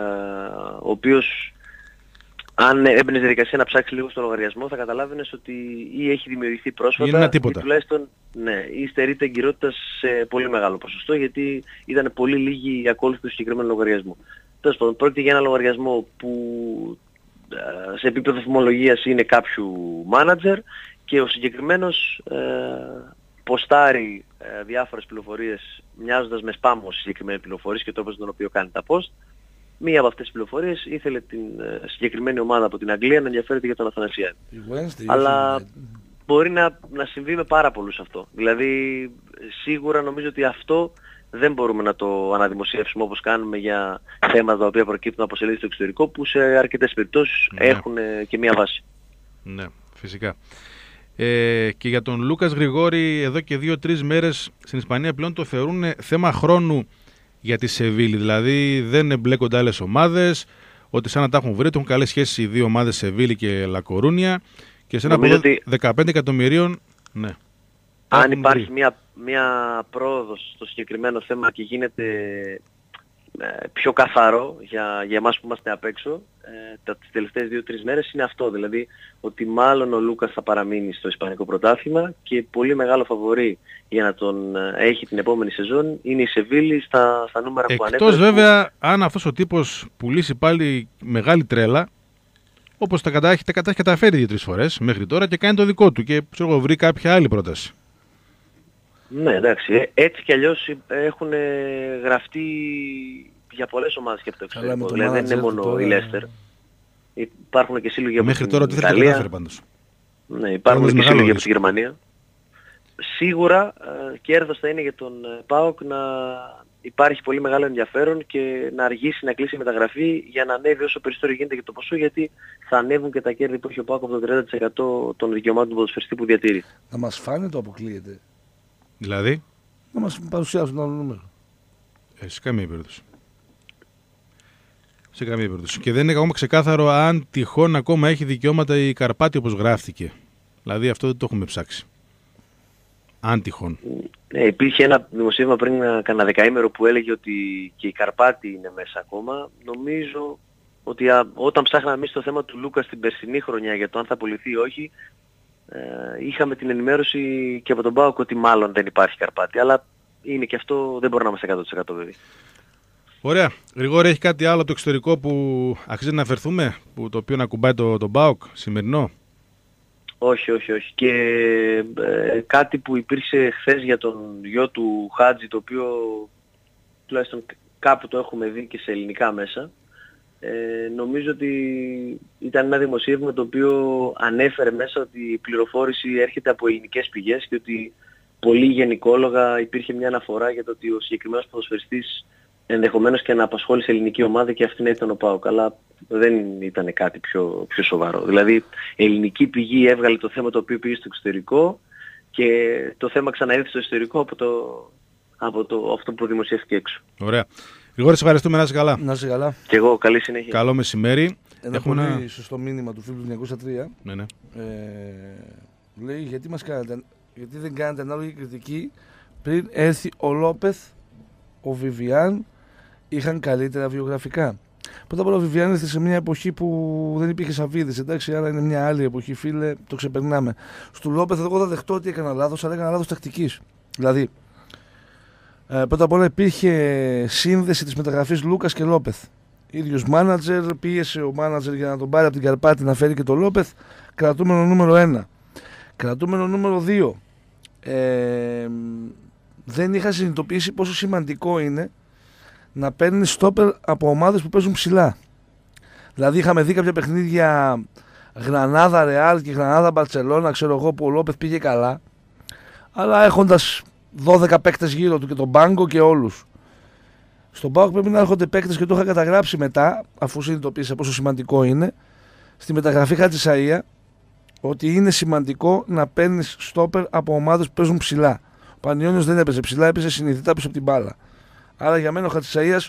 S4: ο οποίος αν έμπαινε διαδικασία να ψάξει λίγο στο λογαριασμό, θα καταλάβαινες ότι ή έχει δημιουργηθεί πρόσφατα ή τουλάχιστον ναι, ή στερείται εγκυρότητας σε πολύ μεγάλο ποσοστό, γιατί ήταν πολύ λίγοι οι ακόλουθοι του συγκεκριμένου λογαριασμού. Τέλος πάντων, πρόκειται για ένα λογαριασμό που ε, σε επίπεδο θυμολογία είναι κάποιου manager και ο συγκεκριμένος ε, ποστάρει ε, διάφορες πληροφορίες μοιάζοντας με spam συγκεκριμένη πληροφορίες πληροφορίες και τρόπος τον οποίο κάνει τα post Μία από αυτές τις πληροφορίες ήθελε την ε, συγκεκριμένη ομάδα από την Αγγλία να ενδιαφέρεται για τον Αθανασία. Αλλά μπορεί να, να συμβεί με πάρα πολλούς αυτό. Δηλαδή σίγουρα νομίζω ότι αυτό δεν μπορούμε να το αναδημοσιεύσουμε όπως κάνουμε για θέματα τα οποία προκύπτουν από σελίδες στο εξωτερικό που σε αρκετές περιπτώσεις ναι. έχουν ε, και μία βάση.
S1: Ναι, φυσικά. Ε, και για τον Λούκας Γρηγόρη, εδώ και δύο-τρει μέρες στην Ισπανία πλέον το θεωρούν θέμα χρόνου για τη Σεβίλη. Δηλαδή δεν εμπλέκονται άλλες ομάδες, ότι σαν να τα έχουν βρει, έχουν καλές σχέσεις οι δύο ομάδες Σεβίλη και Λακορούνια και σε ένα ποσό 15 εκατομμυρίων. Ναι.
S4: Αν υπάρχει μια, μια πρόοδος στο συγκεκριμένο θέμα και γίνεται ε, πιο καθαρό για, για εμάς που είμαστε απ' έξω ε, τις τελευταίες δύο-τρεις μέρες είναι αυτό. Δηλαδή ότι μάλλον ο Λούκας θα παραμείνει στο Ισπανικό πρωτάθλημα και πολύ μεγάλο φαβορή για να τον ε, έχει την επόμενη σεζόν είναι η Σεβίλη στα, στα νούμερα που ανέφερες. Εκτός βέβαια
S1: αν αυτός ο τύπος πουλήσει πάλι μεγάλη τρέλα όπως τα, κατάχει τα, καταφερει καταφέρει δύο-τρεις φορές μέχρι τώρα και κάνει το δικό του και ξέρω, βρει κάποια άλλη πρόταση.
S4: Ναι, εντάξει. Ε, έτσι κι αλλιώς ε, έχουν ε, γραφτεί για πολλές ομάδες και από το εξωτερικό. Δηλαδή δεν είναι μόνο η Λέστερ. Υπάρχουν και σύλλογοι από την Μέχρι τώρα τι θέλει πάντως. Ναι, υπάρχουν και σύλλογοι από την Γερμανία. Σίγουρα κέρδος θα είναι για τον ΠΑΟΚ να υπάρχει πολύ μεγάλο ενδιαφέρον και να αργήσει να κλείσει μεταγραφή για να ανέβει όσο περισσότερο γίνεται και το ποσό γιατί θα ανέβουν και τα κέρδη που έχει ο ΠΑΟΚ από το 30% των δικαιωμάτων του ποδοσφαιριστή που διατηρεί.
S3: Να μας φάνε το αποκλείεται. Δηλαδή. Να μας παρουσιάσουν άλλο νούμερο.
S1: Ε, σε καμία περίπτωση. Σε καμία περίπτωση. Και δεν είναι ακόμα ξεκάθαρο αν τυχόν ακόμα έχει δικαιώματα η Καρπάτη όπως γράφτηκε. Δηλαδή αυτό δεν το έχουμε ψάξει. Αν τυχόν.
S4: Ναι, υπήρχε ένα δημοσίευμα πριν κανένα δεκαήμερο που έλεγε ότι και η Καρπάτη είναι μέσα ακόμα. Νομίζω ότι όταν ψάχναμε εμείς το θέμα του Λούκα στην περσινή χρονιά για το αν θα απολυθεί ή όχι, ε, είχαμε την ενημέρωση και από τον Πάοκ ότι μάλλον δεν υπάρχει Καρπάτη. Αλλά είναι και αυτό, δεν μπορούμε να είμαστε 100% βέβαιοι.
S1: Ωραία. Γρηγόρη, έχει κάτι άλλο από το εξωτερικό που αξίζει να αφαιρθούμε, που, το οποίο να κουμπάει τον το Μπάουκ σημερινό.
S4: Όχι, όχι, όχι. Και ε, κάτι που υπήρξε χθες για τον γιο του Χάτζη, το οποίο τουλάχιστον κάπου το έχουμε δει και σε ελληνικά μέσα, ε, νομίζω ότι ήταν ένα δημοσίευμα το οποίο ανέφερε μέσα ότι η πληροφόρηση έρχεται από ελληνικές πηγές και ότι πολύ γενικόλογα υπήρχε μια αναφορά για το ότι ο συγκεκριμένος ποδοσφαιριστής ενδεχομένως και να απασχόλησε ελληνική ομάδα και αυτή να ήταν ο ΠΑΟΚ. Αλλά δεν ήταν κάτι πιο, πιο σοβαρό. Δηλαδή ελληνική πηγή έβγαλε το θέμα το οποίο πήγε στο εξωτερικό και το θέμα ξαναήρθε στο εσωτερικό από το, από το, αυτό που δημοσιεύτηκε έξω.
S1: Ωραία. Γρηγόρη, σε ευχαριστούμε να είσαι καλά. Να είσαι καλά.
S4: Και εγώ, καλή συνέχεια. Καλό
S1: μεσημέρι.
S4: Ένα Έχουμε πολύ ένα... σωστό
S3: μήνυμα του φίλου 903. Ναι, ναι. Ε, λέει γιατί, μας κάνετε, γιατί δεν κάνετε ανάλογη κριτική πριν έρθει ο Λόπεθ, ο Βιβιάν, είχαν καλύτερα βιογραφικά. Πρώτα απ' όλα, ο Βιβιάν ήρθε σε μια εποχή που δεν υπήρχε Σαββίδης. Εντάξει, άρα είναι μια άλλη εποχή, φίλε, το ξεπερνάμε. Στου Λόπεθ, εγώ θα δεχτώ ότι έκανα λάθος, αλλά έκανα λάθος τακτικής. Δηλαδή, ε, πρώτα απ' όλα υπήρχε σύνδεση της μεταγραφής Λούκας και Λόπεθ. Ίδιος μάνατζερ, πίεσε ο μάνατζερ για να τον πάρει από την Καρπάτη να φέρει και τον Λόπεθ. Κρατούμενο νούμερο 1. Κρατούμενο νούμερο 2. Ε, δεν είχα συνειδητοποιήσει πόσο σημαντικό είναι να παίρνει στόπερ από ομάδες που παίζουν ψηλά. Δηλαδή είχαμε δει κάποια παιχνίδια Γρανάδα Ρεάλ και Γρανάδα Μπαρσελόνα, ξέρω εγώ που ο Λόπεθ πήγε καλά. Αλλά έχοντας 12 παίκτες γύρω του και τον Μπάγκο και όλους. Στον Πάγκο πρέπει να έρχονται παίκτες και το είχα καταγράψει μετά, αφού συνειδητοποίησα πόσο σημαντικό είναι. Στη μεταγραφή Χατζησαία, ότι είναι σημαντικό να παίρνεις στόπερ από ομάδες που παίζουν ψηλά. Ο Πανιόνιος δεν έπαιζε ψηλά, έπαιζε συνειδητά πίσω από την μπάλα. Άρα για μένα ο Χατζησαία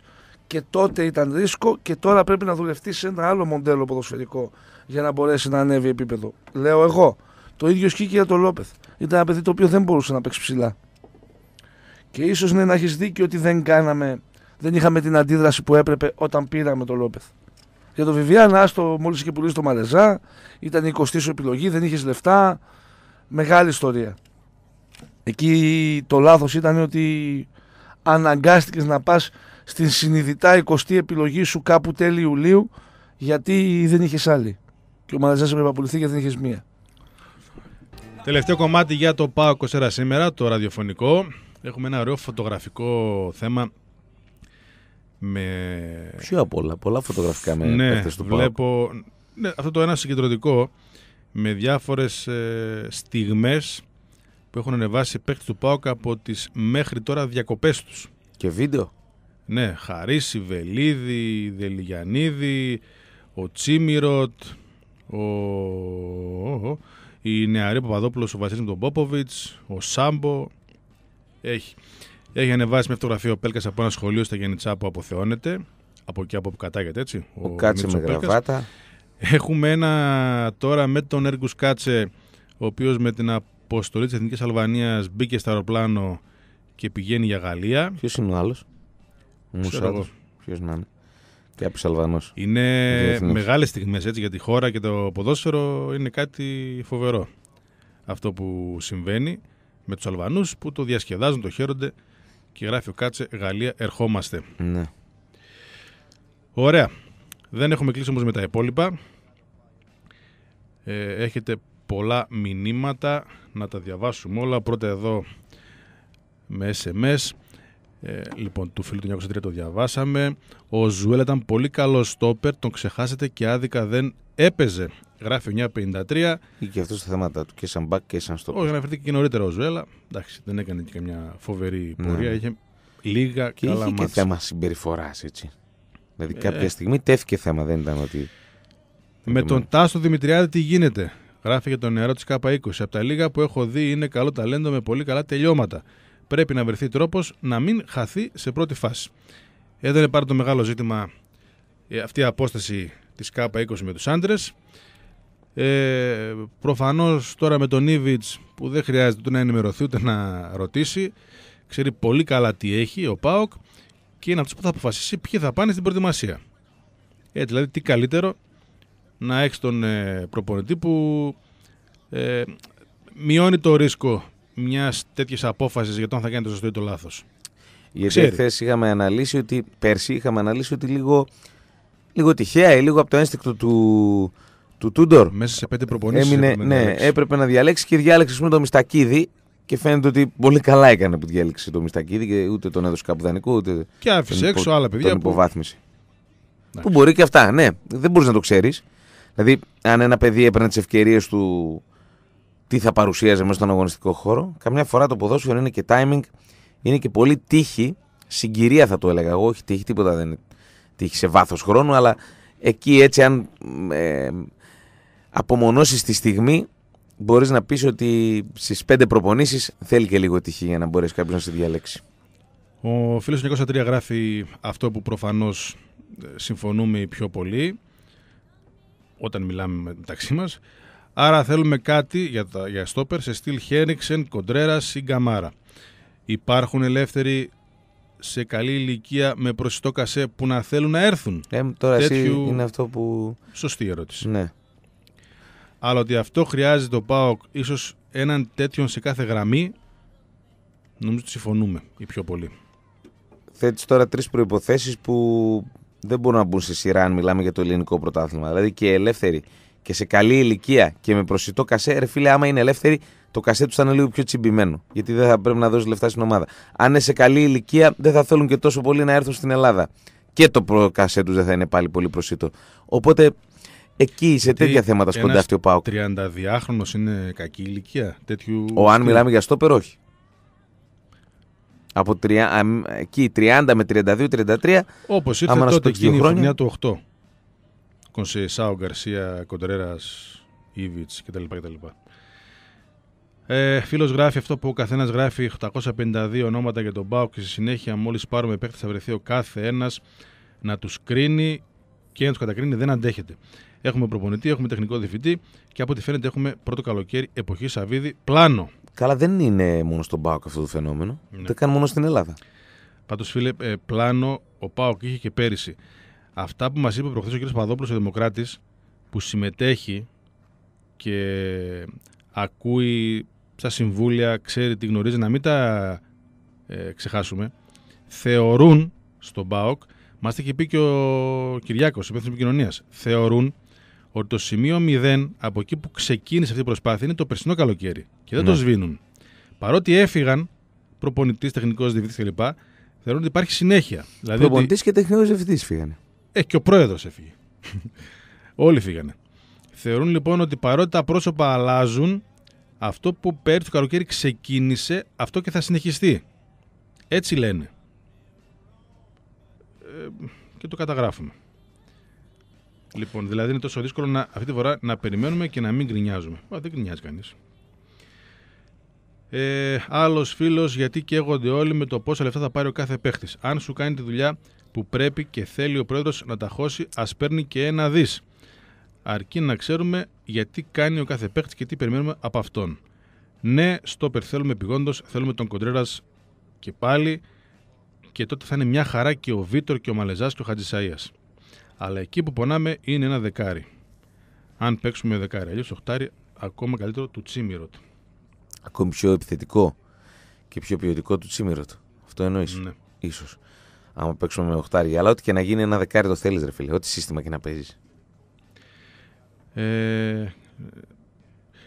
S3: και τότε ήταν ρίσκο και τώρα πρέπει να δουλευτεί σε ένα άλλο μοντέλο ποδοσφαιρικό για να μπορέσει να ανέβει επίπεδο. Λέω εγώ. Το ίδιο σκήκε για τον Λόπεθ. Ήταν ένα παιδί το οποίο δεν μπορούσε να παίξει ψηλά. Και ίσως ναι, να έχεις δίκιο ότι δεν κάναμε, δεν είχαμε την αντίδραση που έπρεπε όταν πήραμε τον Λόπεθ. Για τον Βιβιάν, άστο, μόλις είχε πουλήσει το Μαρεζά, ήταν η 20η σου επιλογή, δεν είχες λεφτά. Μεγάλη ιστορία. Εκεί το λάθος ήταν ότι αναγκάστηκες να πας στην συνειδητά 20η επιλογή σου κάπου τέλη Ιουλίου, γιατί δεν είχες άλλη. Και ο Μαρεζά έπρεπε να πουληθεί γιατί δεν είχες μία.
S1: Τελευταίο κομμάτι για το ΠΑΟ σήμερα, το ραδιοφωνικό. Έχουμε ένα ωραίο φωτογραφικό θέμα.
S2: Με... Ποιο απ' όλα, πολλά φωτογραφικά με ναι, του
S1: βλέπω, Ναι, αυτό το ένα συγκεντρωτικό με διάφορες ε, στιγμές που έχουν ανεβάσει παίκτες του ΠΑΟΚ από τις μέχρι τώρα διακοπές τους. Και βίντεο. Ναι, Χαρίση, Βελίδη, Δελιγιανίδη, ο Τσίμιροτ, ο... η Νεαρή Παπαδόπουλος, ο Βασίλης Μπομπόποβιτς ο Σάμπο, έχει. Έχει ανεβάσει μια φωτογραφία ο Πέλκας από ένα σχολείο στα Γενιτσά που αποθεώνεται. Από εκεί από που κατάγεται, έτσι. Ο, ο Κάτσε με γραβάτα. Έχουμε ένα τώρα με τον Έργους Κάτσε, ο οποίος με την αποστολή της Εθνικής Αλβανίας μπήκε στο αεροπλάνο και πηγαίνει για Γαλλία. Ποιος είναι ο άλλος, Μουσάτο.
S2: Ποιος να είναι. από Αλβανό.
S1: Είναι μεγάλες στιγμές για τη χώρα και το ποδόσφαιρο είναι κάτι φοβερό αυτό που συμβαίνει με τους Αλβανούς που το διασκεδάζουν, το χαίρονται και γράφει ο Κάτσε Γαλλία ερχόμαστε. Ναι. Ωραία. Δεν έχουμε κλείσει όμως με τα υπόλοιπα. Ε, έχετε πολλά μηνύματα να τα διαβάσουμε όλα. Πρώτα εδώ με SMS. Ε, λοιπόν, του φίλου του 1903 το διαβάσαμε. Ο Ζουέλ ήταν πολύ καλός στόπερ, τον ξεχάσετε και άδικα δεν έπαιζε. Γράφει 9.53. Ή και αυτό στα θέματα του και σαν μπακ και σαν στο. Όχι, αναφερθήκε και νωρίτερα ο Ζουέλα. Εντάξει, δεν έκανε και μια φοβερή ναι. πορεία. Είχε λίγα και καλά είχε μάτς. και θέμα
S2: συμπεριφοράς, έτσι. Δηλαδή ε... κάποια στιγμή τέθηκε θέμα, δεν ήταν ότι. Με τον
S1: Τάσο Δημητριάδη τι γίνεται. Γράφει για τον νεαρό της ΚΑΠΑ 20. Από τα λίγα που έχω δει είναι καλό ταλέντο με πολύ καλά τελειώματα. Πρέπει να βρεθεί τρόπος να μην χαθεί σε πρώτη φάση. Εδώ είναι πάρα το μεγάλο ζήτημα ε, αυτή η απόσταση της ΚΑΠΑ 20 με τους άντρες. Ε, προφανώς τώρα με τον Ιβιτς που δεν χρειάζεται ούτε να ενημερωθεί ούτε να ρωτήσει ξέρει πολύ καλά τι έχει ο ΠΑΟΚ και είναι αυτός που θα αποφασίσει ποιοι θα πάνε στην προετοιμασία. Ε, δηλαδή τι καλύτερο να έχεις τον ε, προπονητή που ε, μειώνει το ρίσκο μιας τέτοιας απόφασης για το αν θα κάνει το σωστό ή το λάθος. Γιατί χθες
S2: είχαμε αναλύσει ότι πέρσι είχαμε αναλύσει ότι λίγο, λίγο τυχαία ή λίγο από το ένστικτο του, του Τούντορ. Μέσα σε πέντε προπονήσεις Έμεινε, έπρεπε, ναι, να έπρεπε να διαλέξει και διάλεξε με το Μιστακίδη και φαίνεται ότι πολύ καλά έκανε που διάλεξε το Μιστακίδη και ούτε τον έδωσε καπουδανικό ούτε. Και άφησε έξω άλλα παιδιά. υποβάθμιση. Ναι. Που μπορεί και αυτά, ναι. Δεν μπορείς να το ξέρεις. Δηλαδή, αν ένα παιδί έπαιρνε τις ευκαιρίες του, τι θα παρουσίαζε μέσα στον αγωνιστικό χώρο. Καμιά φορά το ποδόσφαιρο είναι και timing, είναι και πολύ τύχη. Συγκυρία θα το έλεγα εγώ, όχι τύχη, τίποτα δεν είναι τύχη σε βάθος χρόνου, αλλά εκεί έτσι αν ε, απομονώσεις τη στιγμή μπορείς να πεις ότι στις πέντε προπονήσεις θέλει και λίγο τυχή για να μπορέσει κάποιος να σε διαλέξει.
S1: Ο φίλος 903 γράφει αυτό που προφανώς ε, συμφωνούμε πιο πολύ όταν μιλάμε μεταξύ μας. Άρα θέλουμε κάτι για, τα, για στόπερ σε στυλ Χέριξεν, Κοντρέρας ή Γκαμάρα. Υπάρχουν ελεύθεροι σε καλή ηλικία με προσιτό κασέ που να θέλουν να έρθουν. Ε, τώρα εσύ είναι αυτό που. Σωστή ερώτηση. Ναι αλλά ότι αυτό χρειάζεται το ΠΑΟΚ ίσως έναν τέτοιον σε κάθε γραμμή, νομίζω ότι συμφωνούμε οι πιο πολύ. Θέτεις τώρα τρεις προϋποθέσεις
S2: που δεν μπορούν να μπουν σε σειρά αν μιλάμε για το ελληνικό πρωτάθλημα. Δηλαδή και ελεύθερη, και σε καλή ηλικία και με προσιτό κασέ, ρε φίλε, άμα είναι ελεύθερη, το κασέ τους θα είναι λίγο πιο τσιμπημένο. Γιατί δεν θα πρέπει να δώσεις λεφτά στην ομάδα. Αν είναι σε καλή ηλικία, δεν θα θέλουν και τόσο πολύ να έρθουν στην Ελλάδα. Και το κασέ τους δεν θα είναι πάλι πολύ προσιτό. Οπότε Εκεί σε τέτοια θέματα αυτή ο Πάοκ.
S1: 32χρονο είναι κακή ηλικία. Τέτοιου... Ο αν μιλάμε για στόπερ,
S2: όχι. Από 3, εκεί 30 με 32, 33.
S1: Όπως ήρθε τότε εκείνη η χρονιά του 8. Κονσεϊσάου, Γκαρσία, Κοντρέρα, Ήβιτ κτλ. κτλ. Ε, Φίλος γράφει αυτό που ο καθένας γράφει 852 ονόματα για τον Πάοκ και στη συνέχεια, μόλις πάρουμε παίχτη, θα βρεθεί ο κάθε ένας να τους κρίνει και να τους κατακρίνει δεν αντέχεται. Έχουμε προπονητή, έχουμε τεχνικό διευθυντή και από ό,τι φαίνεται έχουμε πρώτο καλοκαίρι εποχή Σαββίδη
S2: πλάνο. Καλά, δεν είναι μόνο στον Πάοκ αυτό το φαινόμενο. Ναι. Δεν κάνει μόνο στην Ελλάδα.
S1: Πάντως, φίλε, ε, πλάνο ο Πάοκ είχε και πέρυσι. Αυτά που μας είπε προχθές ο κ. Παδόπουλος, ο Δημοκράτης, που συμμετέχει και ακούει στα συμβούλια, ξέρει τι γνωρίζει, να μην τα ε, ξεχάσουμε. Θεωρούν στον ΠΑΟΚ, μα είχε πει και ο Κυριάκος, υπεύθυνος επικοινωνίας, θεωρούν ότι το σημείο 0 από εκεί που ξεκίνησε αυτή η προσπάθεια είναι το περσινό καλοκαίρι και δεν το ναι. σβήνουν. Παρότι έφυγαν προπονητής, τεχνικός διευθυντής κλπ., θεωρούν ότι υπάρχει συνέχεια. Δηλαδή προπονητή ότι... και τεχνικός διευθυντής φύγανε. Ε, και ο πρόεδρος έφυγε. Όλοι φύγανε. Θεωρούν λοιπόν ότι παρότι τα πρόσωπα αλλάζουν, αυτό που πέρυσι το καλοκαίρι ξεκίνησε, αυτό και θα συνεχιστεί. Έτσι λένε. Ε, και το καταγράφουμε. Λοιπόν, δηλαδή είναι τόσο δύσκολο να, αυτή τη φορά να περιμένουμε και να μην γκρινιάζουμε. Μα δεν γκρινιάζει κανείς. Ε, Άλλος φίλος, γιατί καίγονται όλοι με το πόσα λεφτά θα πάρει ο κάθε παίχτης. Αν σου κάνει τη δουλειά που πρέπει και θέλει ο πρόεδρος να τα χώσει, ας παίρνει και ένα δις. Αρκεί να ξέρουμε γιατί κάνει ο κάθε παίχτης και τι περιμένουμε από αυτόν. Ναι, στο θέλουμε επιγόντως, θέλουμε τον Κοντρέρας και πάλι. Και τότε θα είναι μια χαρά και ο Βίτορ και ο Μαλεζάς και ο Χατζησαία. Αλλά εκεί που πονάμε είναι ένα δεκάρι. Αν παίξουμε δεκάρι, αλλιώς οχτάρι, ακόμα καλύτερο του Τσίμιροτ.
S2: Ακόμη πιο επιθετικό και πιο ποιοτικό του Τσίμιροτ. Αυτό εννοείς. Ναι. Ίσως. Άμα παίξουμε με οχτάρι. Αλλά ό,τι και να γίνει, ένα δεκάρι το θέλεις, ρε φίλε. Ό,τι σύστημα και να παίζεις.
S1: Ε,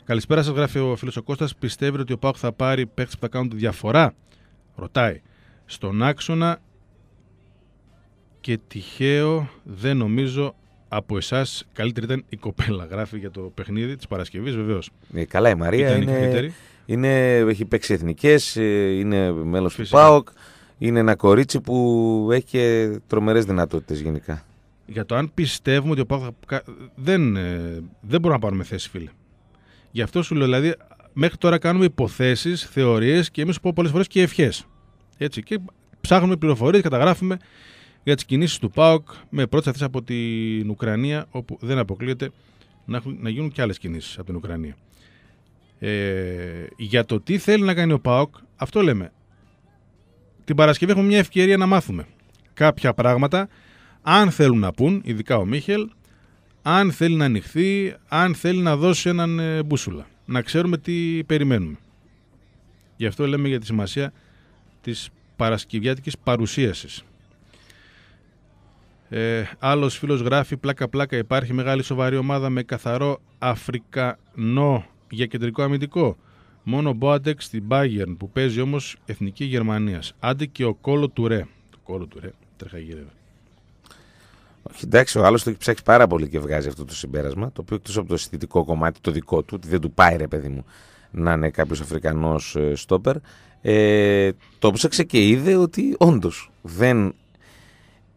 S1: Καλησπέρα σας, γράφει ο φίλος ο Κώστας. Πιστεύει ότι ο Πάουκ θα πάρει παίχτε που θα κάνουν τη διαφορά, ρωτάει. Στον άξονα και τυχαίο δεν νομίζω από εσάς καλύτερη ήταν η κοπέλα. Γράφει για το παιχνίδι της Παρασκευής, βεβαίως.
S2: Ε, καλά, η Μαρία ήταν είναι, η είναι, έχει παίξει εθνικές, ε, είναι μέλος του ΠΑΟΚ. Είναι ένα κορίτσι που έχει τρομερές δυνατότητες γενικά.
S1: Για το αν πιστεύουμε ότι ο ΠΑΟΚ Δεν, ε, δεν μπορούμε να πάρουμε θέση, φίλε. Γι' αυτό σου λέω, δηλαδή, μέχρι τώρα κάνουμε υποθέσεις, θεωρίες και εμείς σου πω πολλές φορές και ευχές. Έτσι. Και ψάχνουμε πληροφορίες, καταγράφουμε για τις κινήσεις του ΠΑΟΚ με πρώτη από την Ουκρανία, όπου δεν αποκλείεται να, να γίνουν και άλλες κινήσεις από την Ουκρανία. Ε, για το τι θέλει να κάνει ο ΠΑΟΚ, αυτό λέμε. Την Παρασκευή έχουμε μια ευκαιρία να μάθουμε κάποια πράγματα, αν θέλουν να πούν, ειδικά ο Μίχελ, αν θέλει να ανοιχθεί, αν θέλει να δώσει έναν ε, μπούσουλα. Να ξέρουμε τι περιμένουμε. Γι' αυτό λέμε για τη σημασία της παρασκευιάτικης παρουσίασης ε, Άλλος φίλος γράφει: Πλάκα-πλάκα υπάρχει μεγάλη σοβαρή ομάδα με καθαρό Αφρικανό για κεντρικό αμυντικό. Μόνο ο Μπόατεκ στην Bayern που παίζει όμως εθνική Γερμανίας. Άντε και ο κόλο του Ρε. Το κόλο του Ρε, τρεχαγύρευε.
S2: Όχι, εντάξει, ο άλλος το έχει ψάξει πάρα πολύ και βγάζει αυτό το συμπέρασμα. Το οποίο εκτός από το αισθητικό κομμάτι, το δικό του, ότι δεν του πάει ρε παιδί μου να είναι κάποιος Αφρικανός ε, στόπερ. Ε, το ψάξε και είδε ότι όντως δεν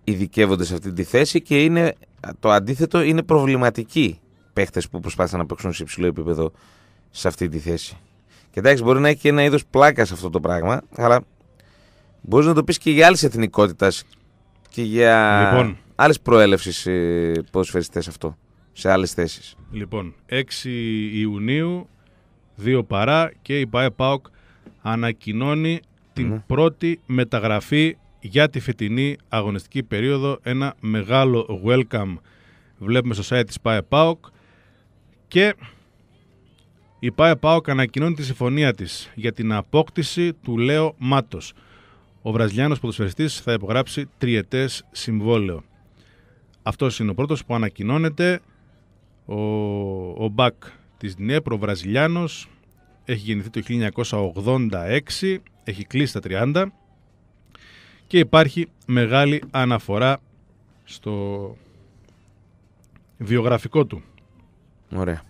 S2: ειδικεύονται σε αυτή τη θέση και είναι, το αντίθετο είναι προβληματικοί παίχτες που προσπάθησαν να παίξουν σε υψηλό επίπεδο σε αυτή τη θέση. Και εντάξει, μπορεί να έχει και ένα είδος πλάκας σε αυτό το πράγμα, αλλά μπορείς να το πεις και για άλλες εθνικότητα και
S1: για λοιπόν,
S2: άλλες προέλευσει ποδοσφαιριστές αυτό. Σε άλλες θέσεις.
S1: Λοιπόν, 6 Ιουνίου, 2 παρά και η ΠΑΕΠΑΟΚ ανακοινώνει την ναι. πρώτη μεταγραφή για τη φετινή αγωνιστική περίοδο. Ένα μεγάλο welcome βλέπουμε στο site της ΠΑΕ ΠΑΟΚ και η ΠΑΕ ΠΑΟΚ ανακοινώνει τη συμφωνία της για την απόκτηση του Λέο Μάτος. Ο Βραζιλιάνος ποδοσφαιριστής θα υπογράψει τριετές συμβόλαιο. Αυτός είναι ο πρώτος που ανακοινώνεται. Ο, ο Μπακ της Νέπρο, Βραζιλιάνος, έχει γεννηθεί το 1986, έχει κλείσει τα 30 και υπάρχει μεγάλη αναφορά στο βιογραφικό του. Ωραία.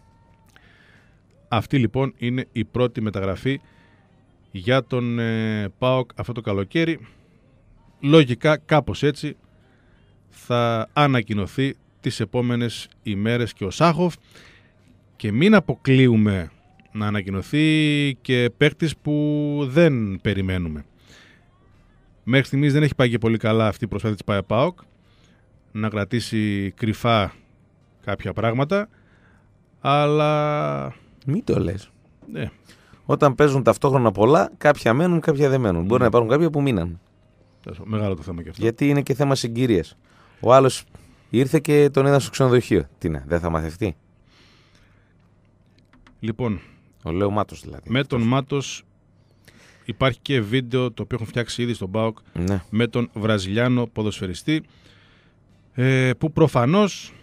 S1: Αυτή λοιπόν είναι η πρώτη μεταγραφή για τον ε, ΠΑΟΚ αυτό το καλοκαίρι. Λογικά κάπως έτσι θα ανακοινωθεί τις επόμενες ημέρες και ο Σάχοφ και μην αποκλείουμε να ανακοινωθεί και παίκτης που δεν περιμένουμε. Μέχρι στιγμής δεν έχει πάει και πολύ καλά αυτή η προσπάθεια της ΠΑΕΠΑΟΚ να κρατήσει κρυφά κάποια πράγματα, αλλά... Μην το λες. Ναι. Όταν παίζουν ταυτόχρονα πολλά,
S2: κάποια μένουν, κάποια δεν μένουν. Μπορεί ναι. να υπάρχουν κάποια που μείναν.
S1: Μεγάλο το θέμα και
S2: αυτό. Γιατί είναι και θέμα συγκύρια. Ο άλλος ήρθε και τον είδα στο ξενοδοχείο. Τι να, δεν θα μαθευτεί.
S1: Λοιπόν. Ο Λέω Μάτος δηλαδή. Με τον Μάτος Υπάρχει και βίντεο το οποίο έχουν φτιάξει ήδη στον ΠΑΟΚ ναι. με τον Βραζιλιάνο ποδοσφαιριστή ε, που προφανώς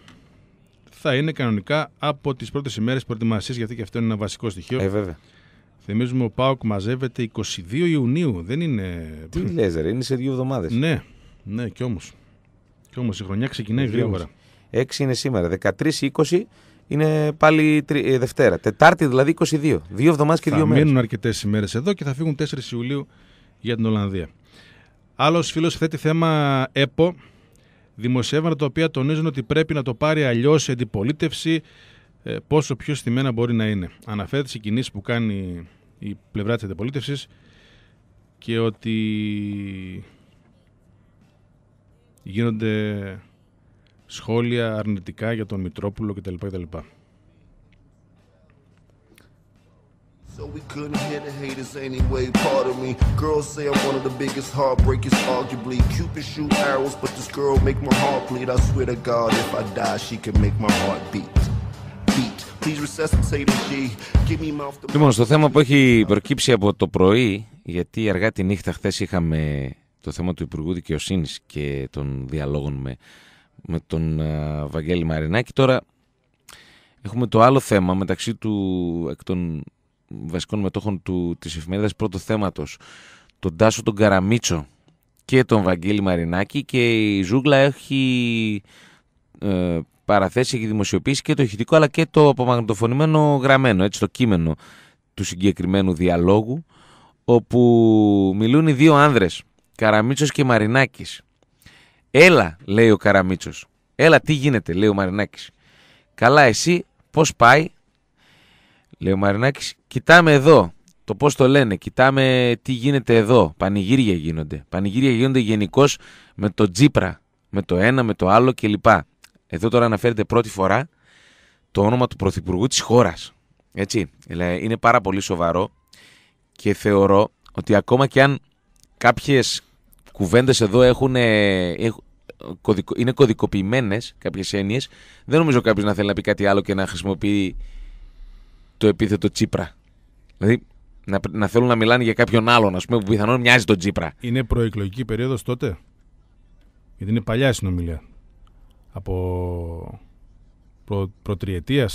S1: θα είναι κανονικά από τις πρώτες ημέρες προετοιμασίας γιατί και αυτό είναι ένα βασικό στοιχείο. Ε, βέβαια. Θυμίζουμε ο ΠΑΟΚ μαζεύεται 22 Ιουνίου, δεν είναι... Τι λες ρε, είναι σε δύο εβδομάδες. Ναι, ναι, κι όμως. Κι όμως η χρονιά ξεκινάει γρήγορα. γρήγορα. είναι σήμερα, 13-20 είναι
S2: πάλι ε, Δευτέρα. Τετάρτη δηλαδή 22.
S1: Δύο εβδομάδες και δύο μέρες. Θα μείνουν αρκετές ημέρες εδώ και θα φύγουν 4 Ιουλίου για την Ολλανδία. Άλλος φίλος θέτει θέμα ΕΠΟ. Δημοσιεύματα τα οποία τονίζουν ότι πρέπει να το πάρει αλλιώς η αντιπολίτευση ε, πόσο πιο στημένα μπορεί να είναι. Αναφέρεται σε κινήσεις που κάνει η πλευρά της αντιπολίτευσης και ότι γίνονται σχόλια αρνητικά για τον Μητρόπουλο κτλ. κτλ.
S3: So we couldn't hear the haters anyway, part of me. Girls say I'm one of the biggest heartbreakers, arguably. Cupid shoot arrows, but this girl make my heart bleed. I swear to God, if I die, she can make my heart beat. Beat. Please resuscitate me, Give me mouth the...
S2: Λοιπόν, στο θέμα που έχει προκύψει από το πρωί, γιατί αργά τη νύχτα χθες είχαμε το θέμα του Υπουργού Δικαιοσύνης και των διαλόγων με με τον ε, Βαγγέλη Μαρινάκη. Τώρα έχουμε το άλλο θέμα μεταξύ του εκ των βασικών μετόχων του, της εφημερίδας Πρώτο θέματος τον Τάσο τον Καραμίτσο και τον Βαγγέλη Μαρινάκη και η Ζούγκλα έχει ε, παραθέσει, και δημοσιοποιήσει και το ηχητικό αλλά και το απομαγνητοφωνημένο γραμμένο, έτσι το κείμενο του συγκεκριμένου διαλόγου όπου μιλούν οι δύο άνδρες, Καραμίτσος και Μαρινάκης Έλα, λέει ο Καραμίτσος. Έλα, τι γίνεται, λέει ο Μαρινάκης. Καλά, εσύ, πώς πάει, λέει ο Μαρινάκης. Κοιτάμε εδώ, το πώς το λένε, κοιτάμε τι γίνεται εδώ. Πανηγύρια γίνονται. Πανηγύρια γίνονται γενικώ με το Τζίπρα. Με το ένα, με το άλλο κλπ. Εδώ τώρα αναφέρεται πρώτη φορά το όνομα του Πρωθυπουργού της χώρας. Έτσι, είναι πάρα πολύ σοβαρό και θεωρώ ότι ακόμα και αν κάποιες κουβέντες εδώ έχουν, ε, είναι κωδικοποιημένες κάποιες έννοιες. Δεν νομίζω κάποιος να θέλει να πει κάτι άλλο και να χρησιμοποιεί το επίθετο Τσίπρα. Δηλαδή να, να θέλουν να μιλάνε για κάποιον άλλον, ας πούμε, που πιθανόν μοιάζει τον Τσίπρα.
S1: Είναι προεκλογική περίοδος τότε. Γιατί είναι παλιά η συνομιλία. Από προ, προτριετίας.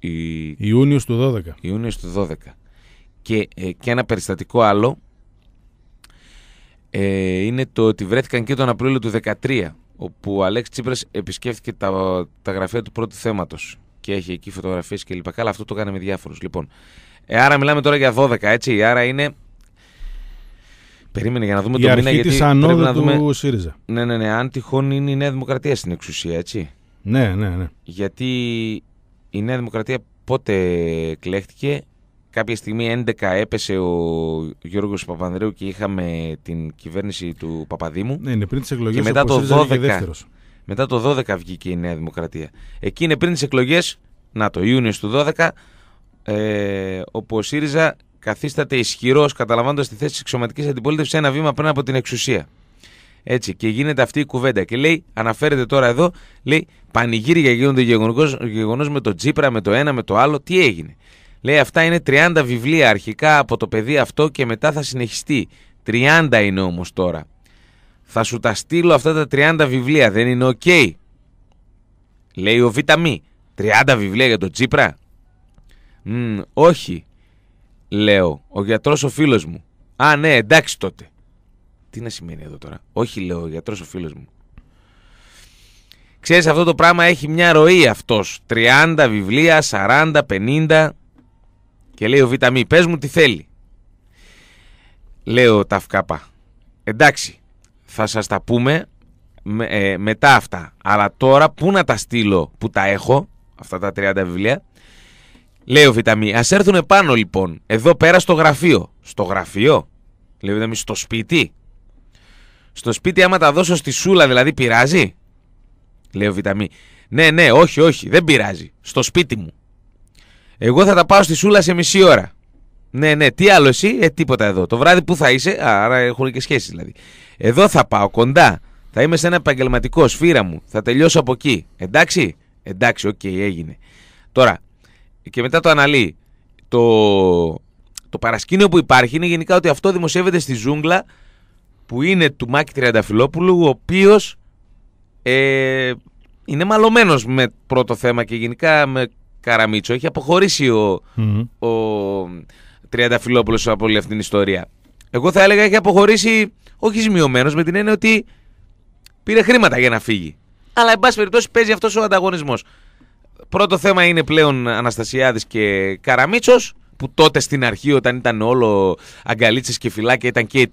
S1: Η... Ιούνιος του 12. Ιούνιος του 12.
S2: Και, ε, και ένα περιστατικό άλλο ε, είναι το ότι βρέθηκαν και τον Απρίλιο του 2013, όπου ο Αλέξ Τσίπρας επισκέφθηκε τα, τα γραφεία του πρώτου θέματος. και έχει εκεί φωτογραφίες και λοιπά. Καλά, αυτό το με διάφορους. Λοιπόν, ε, άρα μιλάμε τώρα για 12, έτσι. Άρα είναι Περίμενε για να δούμε τον το μήνα γιατί πρέπει να του ΣΥΡΙΖΑ. Ναι, ναι, ναι. Αν τυχόν είναι η Νέα Δημοκρατία στην εξουσία, έτσι.
S1: Ναι, ναι, ναι.
S2: Γιατί η Νέα Δημοκρατία πότε κλέχτηκε Κάποια στιγμή 11 έπεσε ο Γιώργος Παπανδρέου και είχαμε την κυβέρνηση του Παπαδήμου.
S1: Ναι, είναι πριν τις εκλογέ και μετά το 12,
S2: μετά το 12 βγήκε η Νέα Δημοκρατία. Εκεί είναι πριν τις εκλογές, να το Ιούνιος του 12, ε, όπου ο ΣΥΡΙΖΑ καθίσταται ισχυρός καταλαμβάνοντας τη θέση της εξωματικής αντιπολίτευσης ένα βήμα πριν από την εξουσία. Έτσι, και γίνεται αυτή η κουβέντα. Και λέει, αναφέρεται τώρα εδώ, λέει, πανηγύρια γίνονται γεγονός με το Τζίπρα, με το ένα, με το άλλο. Τι έγινε. Λέει αυτά είναι 30 βιβλία αρχικά από το παιδί αυτό και μετά θα συνεχιστεί. 30 είναι όμως τώρα. Θα σου τα στείλω αυτά τα 30 βιβλία, δεν είναι οκ. Λέει ο βιταμί 30 βιβλία για τον Τσίπρα. Μ, όχι, λέω, ο γιατρός ο φίλος μου. Α, ναι, εντάξει τότε. Τι να σημαίνει εδώ τώρα. Όχι, λέω, ο γιατρός ο φίλος μου. Ξέρεις, αυτό το πράγμα έχει μια ροή αυτός. 30 βιβλία, 40, 50... Και λέει ο πε πες μου τι θέλει. Λέω τα φκάπα. Εντάξει, θα σας τα πούμε ε, μετά αυτά. Αλλά τώρα πού να τα στείλω που τα έχω, αυτά τα 30 βιβλία. Λέει ο Βιταμή, α έρθουν επάνω λοιπόν, εδώ πέρα στο γραφείο. Στο γραφείο, λέει ο στο σπίτι. Στο σπίτι, άμα τα δώσω στη σούλα, δηλαδή πειράζει. λέω βιταμί, ναι, ναι, όχι, όχι, δεν πειράζει. Στο σπίτι μου. Εγώ θα τα πάω στη Σούλα σε μισή ώρα. Ναι, ναι, τι άλλο εσύ, ε, τίποτα εδώ. Το βράδυ που θα είσαι, άρα έχουν και σχέσεις δηλαδή. Εδώ θα πάω, κοντά. Θα είμαι σε ένα επαγγελματικό σφύρα μου. Θα τελειώσω από εκεί. Εντάξει, εντάξει, οκ, έγινε. Τώρα, και μετά το αναλύει. Το, το παρασκήνιο που υπάρχει είναι γενικά ότι αυτό δημοσιεύεται στη ζούγκλα που είναι του Μάκη Τριανταφυλόπουλου, ο οποίος ε, είναι μαλωμένος με πρώτο θέμα και γενικά με Καραμίτσο. Έχει αποχωρήσει ο, mm-hmm. ο Τριανταφυλόπουλο από όλη αυτή την ιστορία. Εγώ θα έλεγα έχει αποχωρήσει όχι ζημιωμένος με την έννοια ότι πήρε χρήματα για να φύγει. Αλλά εν πάση περιπτώσει παίζει αυτός ο ανταγωνισμός. Πρώτο θέμα είναι πλέον Αναστασιάδης και Καραμίτσος που τότε στην αρχή όταν ήταν όλο αγκαλίτσες και φυλάκια ήταν και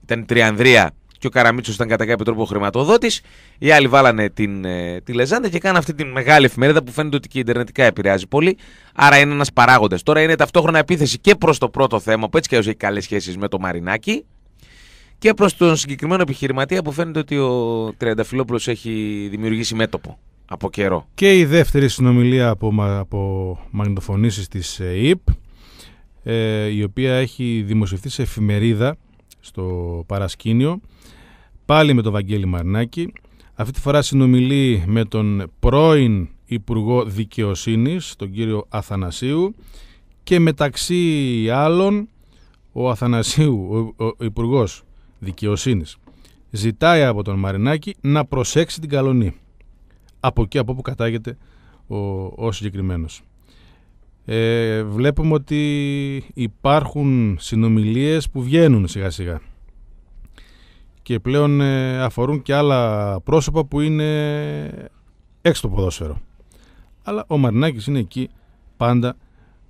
S2: ήταν η Τριανδρία και ο Καραμίτσος ήταν κατά κάποιο τρόπο χρηματοδότης. Οι άλλοι βάλανε την, ε, τη Λεζάντα και κάνανε αυτή τη μεγάλη εφημερίδα που φαίνεται ότι και ιντερνετικά επηρεάζει πολύ. Άρα είναι ένας παράγοντας. Τώρα είναι ταυτόχρονα επίθεση και προς το πρώτο θέμα που έτσι και έχει καλές σχέσεις με το Μαρινάκι και προς τον συγκεκριμένο επιχειρηματία που φαίνεται ότι ο Τριανταφυλόπουλο έχει δημιουργήσει μέτωπο από καιρό.
S1: Και η δεύτερη συνομιλία από, από μαγνητοφωνήσεις ΕΙΠ, ε, η οποία έχει δημοσιευθεί σε εφημερίδα στο παρασκήνιο πάλι με τον Βαγγέλη Μαρινάκη. Αυτή τη φορά συνομιλεί με τον πρώην Υπουργό Δικαιοσύνης, τον κύριο Αθανασίου και μεταξύ άλλων ο Αθανασίου, ο, Υπουργός Δικαιοσύνης, ζητάει από τον Μαρινάκη να προσέξει την καλονή. Από εκεί από όπου κατάγεται ο, ο συγκεκριμένος. Ε, βλέπουμε ότι υπάρχουν συνομιλίες που βγαίνουν σιγά σιγά και πλέον ε, αφορούν και άλλα πρόσωπα που είναι έξω το ποδόσφαιρο. Αλλά ο Μαρινάκης είναι εκεί πάντα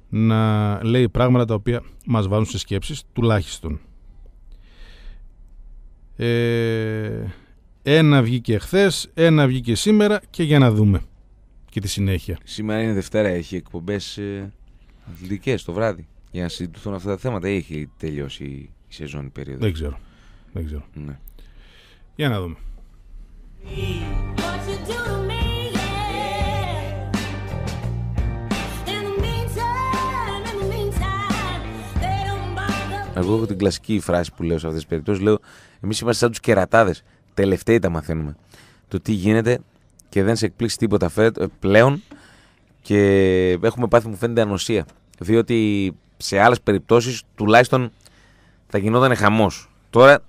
S1: να λέει πράγματα τα οποία μας βάζουν σε σκέψεις τουλάχιστον. Ε, ένα βγήκε χθες, ένα βγήκε σήμερα και για να δούμε και τη συνέχεια. Σήμερα είναι Δευτέρα, έχει εκπομπές ε, αθλητικές το βράδυ. Για
S2: να συζητηθούν αυτά τα θέματα ή έχει τελειώσει η σεζόν η σεζον περιοδο Δεν ξέρω. Δεν ξέρω. Ναι. Για να δούμε. Εγώ έχω την κλασική φράση που λέω σε αυτές τις περιπτώσεις. Λέω, εμείς είμαστε σαν τους κερατάδες. Τελευταίοι τα μαθαίνουμε. Το τι γίνεται και δεν σε εκπλήξει τίποτα ε, πλέον και έχουμε πάθει μου φαίνεται ανοσία. Διότι σε άλλες περιπτώσεις τουλάχιστον θα γινόταν χαμός. Τώρα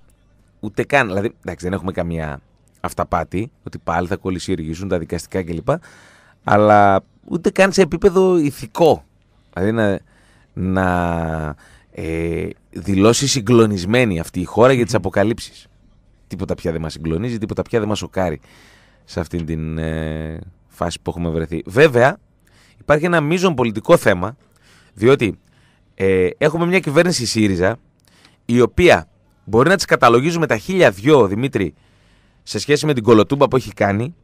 S2: ούτε καν. Δηλαδή, εντάξει, δεν έχουμε καμία αυταπάτη ότι πάλι θα κολλησιεργήσουν τα δικαστικά κλπ. Αλλά ούτε καν σε επίπεδο ηθικό. Δηλαδή να, ε, δηλώσει συγκλονισμένη αυτή η χώρα για τις αποκαλύψεις. Τίποτα πια δεν μας συγκλονίζει, τίποτα πια δεν μας σοκάρει σε αυτήν την ε, φάση που έχουμε βρεθεί. Βέβαια, υπάρχει ένα μείζον πολιτικό θέμα, διότι ε, έχουμε μια κυβέρνηση ΣΥΡΙΖΑ, η οποία Μπορεί να τις καταλογίζουμε τα χίλια δυο, Δημήτρη, σε σχέση με την κολοτούμπα που έχει κάνει,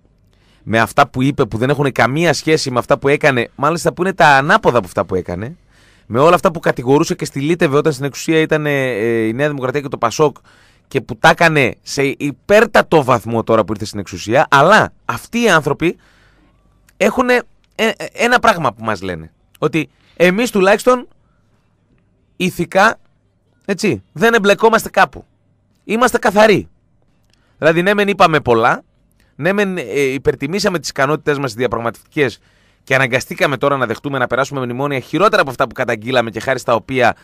S2: με αυτά που είπε που δεν έχουν καμία σχέση με αυτά που έκανε, μάλιστα που είναι τα ανάποδα από αυτά που έκανε, με όλα αυτά που κατηγορούσε και στυλίτευε όταν στην εξουσία ήταν ε, ε, η Νέα Δημοκρατία και το Πασόκ και που τα έκανε σε υπέρτατο βαθμό τώρα που ήρθε στην εξουσία, αλλά αυτοί οι άνθρωποι έχουν ε, ένα πράγμα που μας λένε. Ότι εμείς τουλάχιστον ηθικά έτσι. Δεν εμπλεκόμαστε κάπου. Είμαστε καθαροί. Δηλαδή, ναι, μεν είπαμε πολλά. Ναι, μεν ε, υπερτιμήσαμε τις ικανότητές μας διαπραγματευτικές και αναγκαστήκαμε τώρα να δεχτούμε να περάσουμε μνημόνια χειρότερα από αυτά που καταγγείλαμε και χάρη στα οποία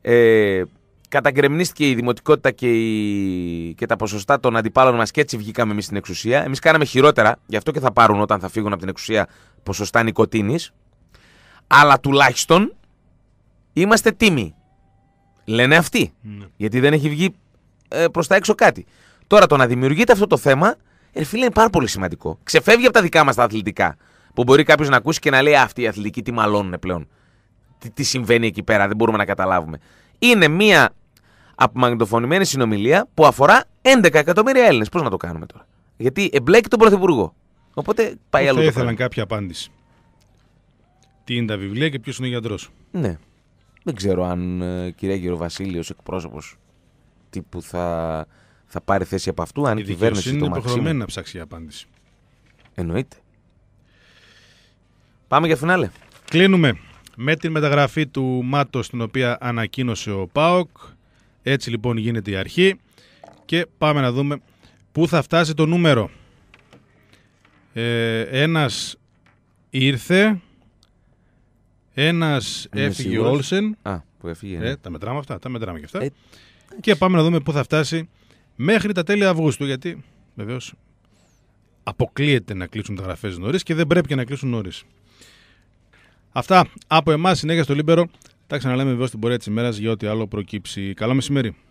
S2: ε, καταγκρεμνίστηκε η δημοτικότητα και, και τα ποσοστά των αντιπάλων μας και έτσι βγήκαμε εμείς στην εξουσία. Εμείς κάναμε χειρότερα, γι' αυτό και θα πάρουν όταν θα φύγουν από την εξουσία ποσοστά νοικοτήνης. Αλλά τουλάχιστον είμαστε τίμοι λένε αυτοί. Ναι. Γιατί δεν έχει βγει ε, προς τα έξω κάτι. Τώρα το να δημιουργείται αυτό το θέμα, ερφίλε, είναι πάρα πολύ σημαντικό. Ξεφεύγει από τα δικά μας τα αθλητικά. Που μπορεί κάποιος να ακούσει και να λέει Αυτοί οι αθλητικοί τι μαλώνουν πλέον. Τι, τι συμβαίνει εκεί πέρα, δεν μπορούμε να καταλάβουμε. Είναι μία απομαγνητοφωνημένη συνομιλία που αφορά 11 εκατομμύρια Έλληνες. Πώς να το κάνουμε τώρα. Γιατί εμπλέκει τον Πρωθυπουργό. Οπότε πάει αλλού. Ε, θα ήθελαν
S1: κάποια απάντηση. Τι είναι τα βιβλία και ποιος είναι ο γιατρός. Ναι. Δεν
S2: ξέρω αν ε, κυρία Γεροβασίλη ως εκπρόσωπος τύπου θα, θα πάρει
S1: θέση από αυτού, αν η, η κυβέρνηση είναι το Μαξίμου... είναι υποχρεωμένη να ψάξει απάντηση. Εννοείται. Πάμε για φινάλε. Κλείνουμε με την μεταγραφή του Μάτος στην οποία ανακοίνωσε ο ΠΑΟΚ. Έτσι λοιπόν γίνεται η αρχή και πάμε να δούμε πού θα φτάσει το νούμερο. Ε, ένας ήρθε ένας έφυγε ο Όλσεν. Α, που ε, ναι. τα μετράμε αυτά. Τα μετράμε και αυτά. Ε, και πάμε να δούμε πού θα φτάσει μέχρι τα τέλη Αυγούστου. Γιατί βεβαίως αποκλείεται να κλείσουν τα γραφές νωρίς και δεν πρέπει και να κλείσουν νωρίς. Αυτά από εμάς συνέχεια στο Λίμπερο. Τα ξαναλέμε βεβαίως στην πορεία της ημέρας για ό,τι άλλο προκύψει. Καλό μεσημέρι.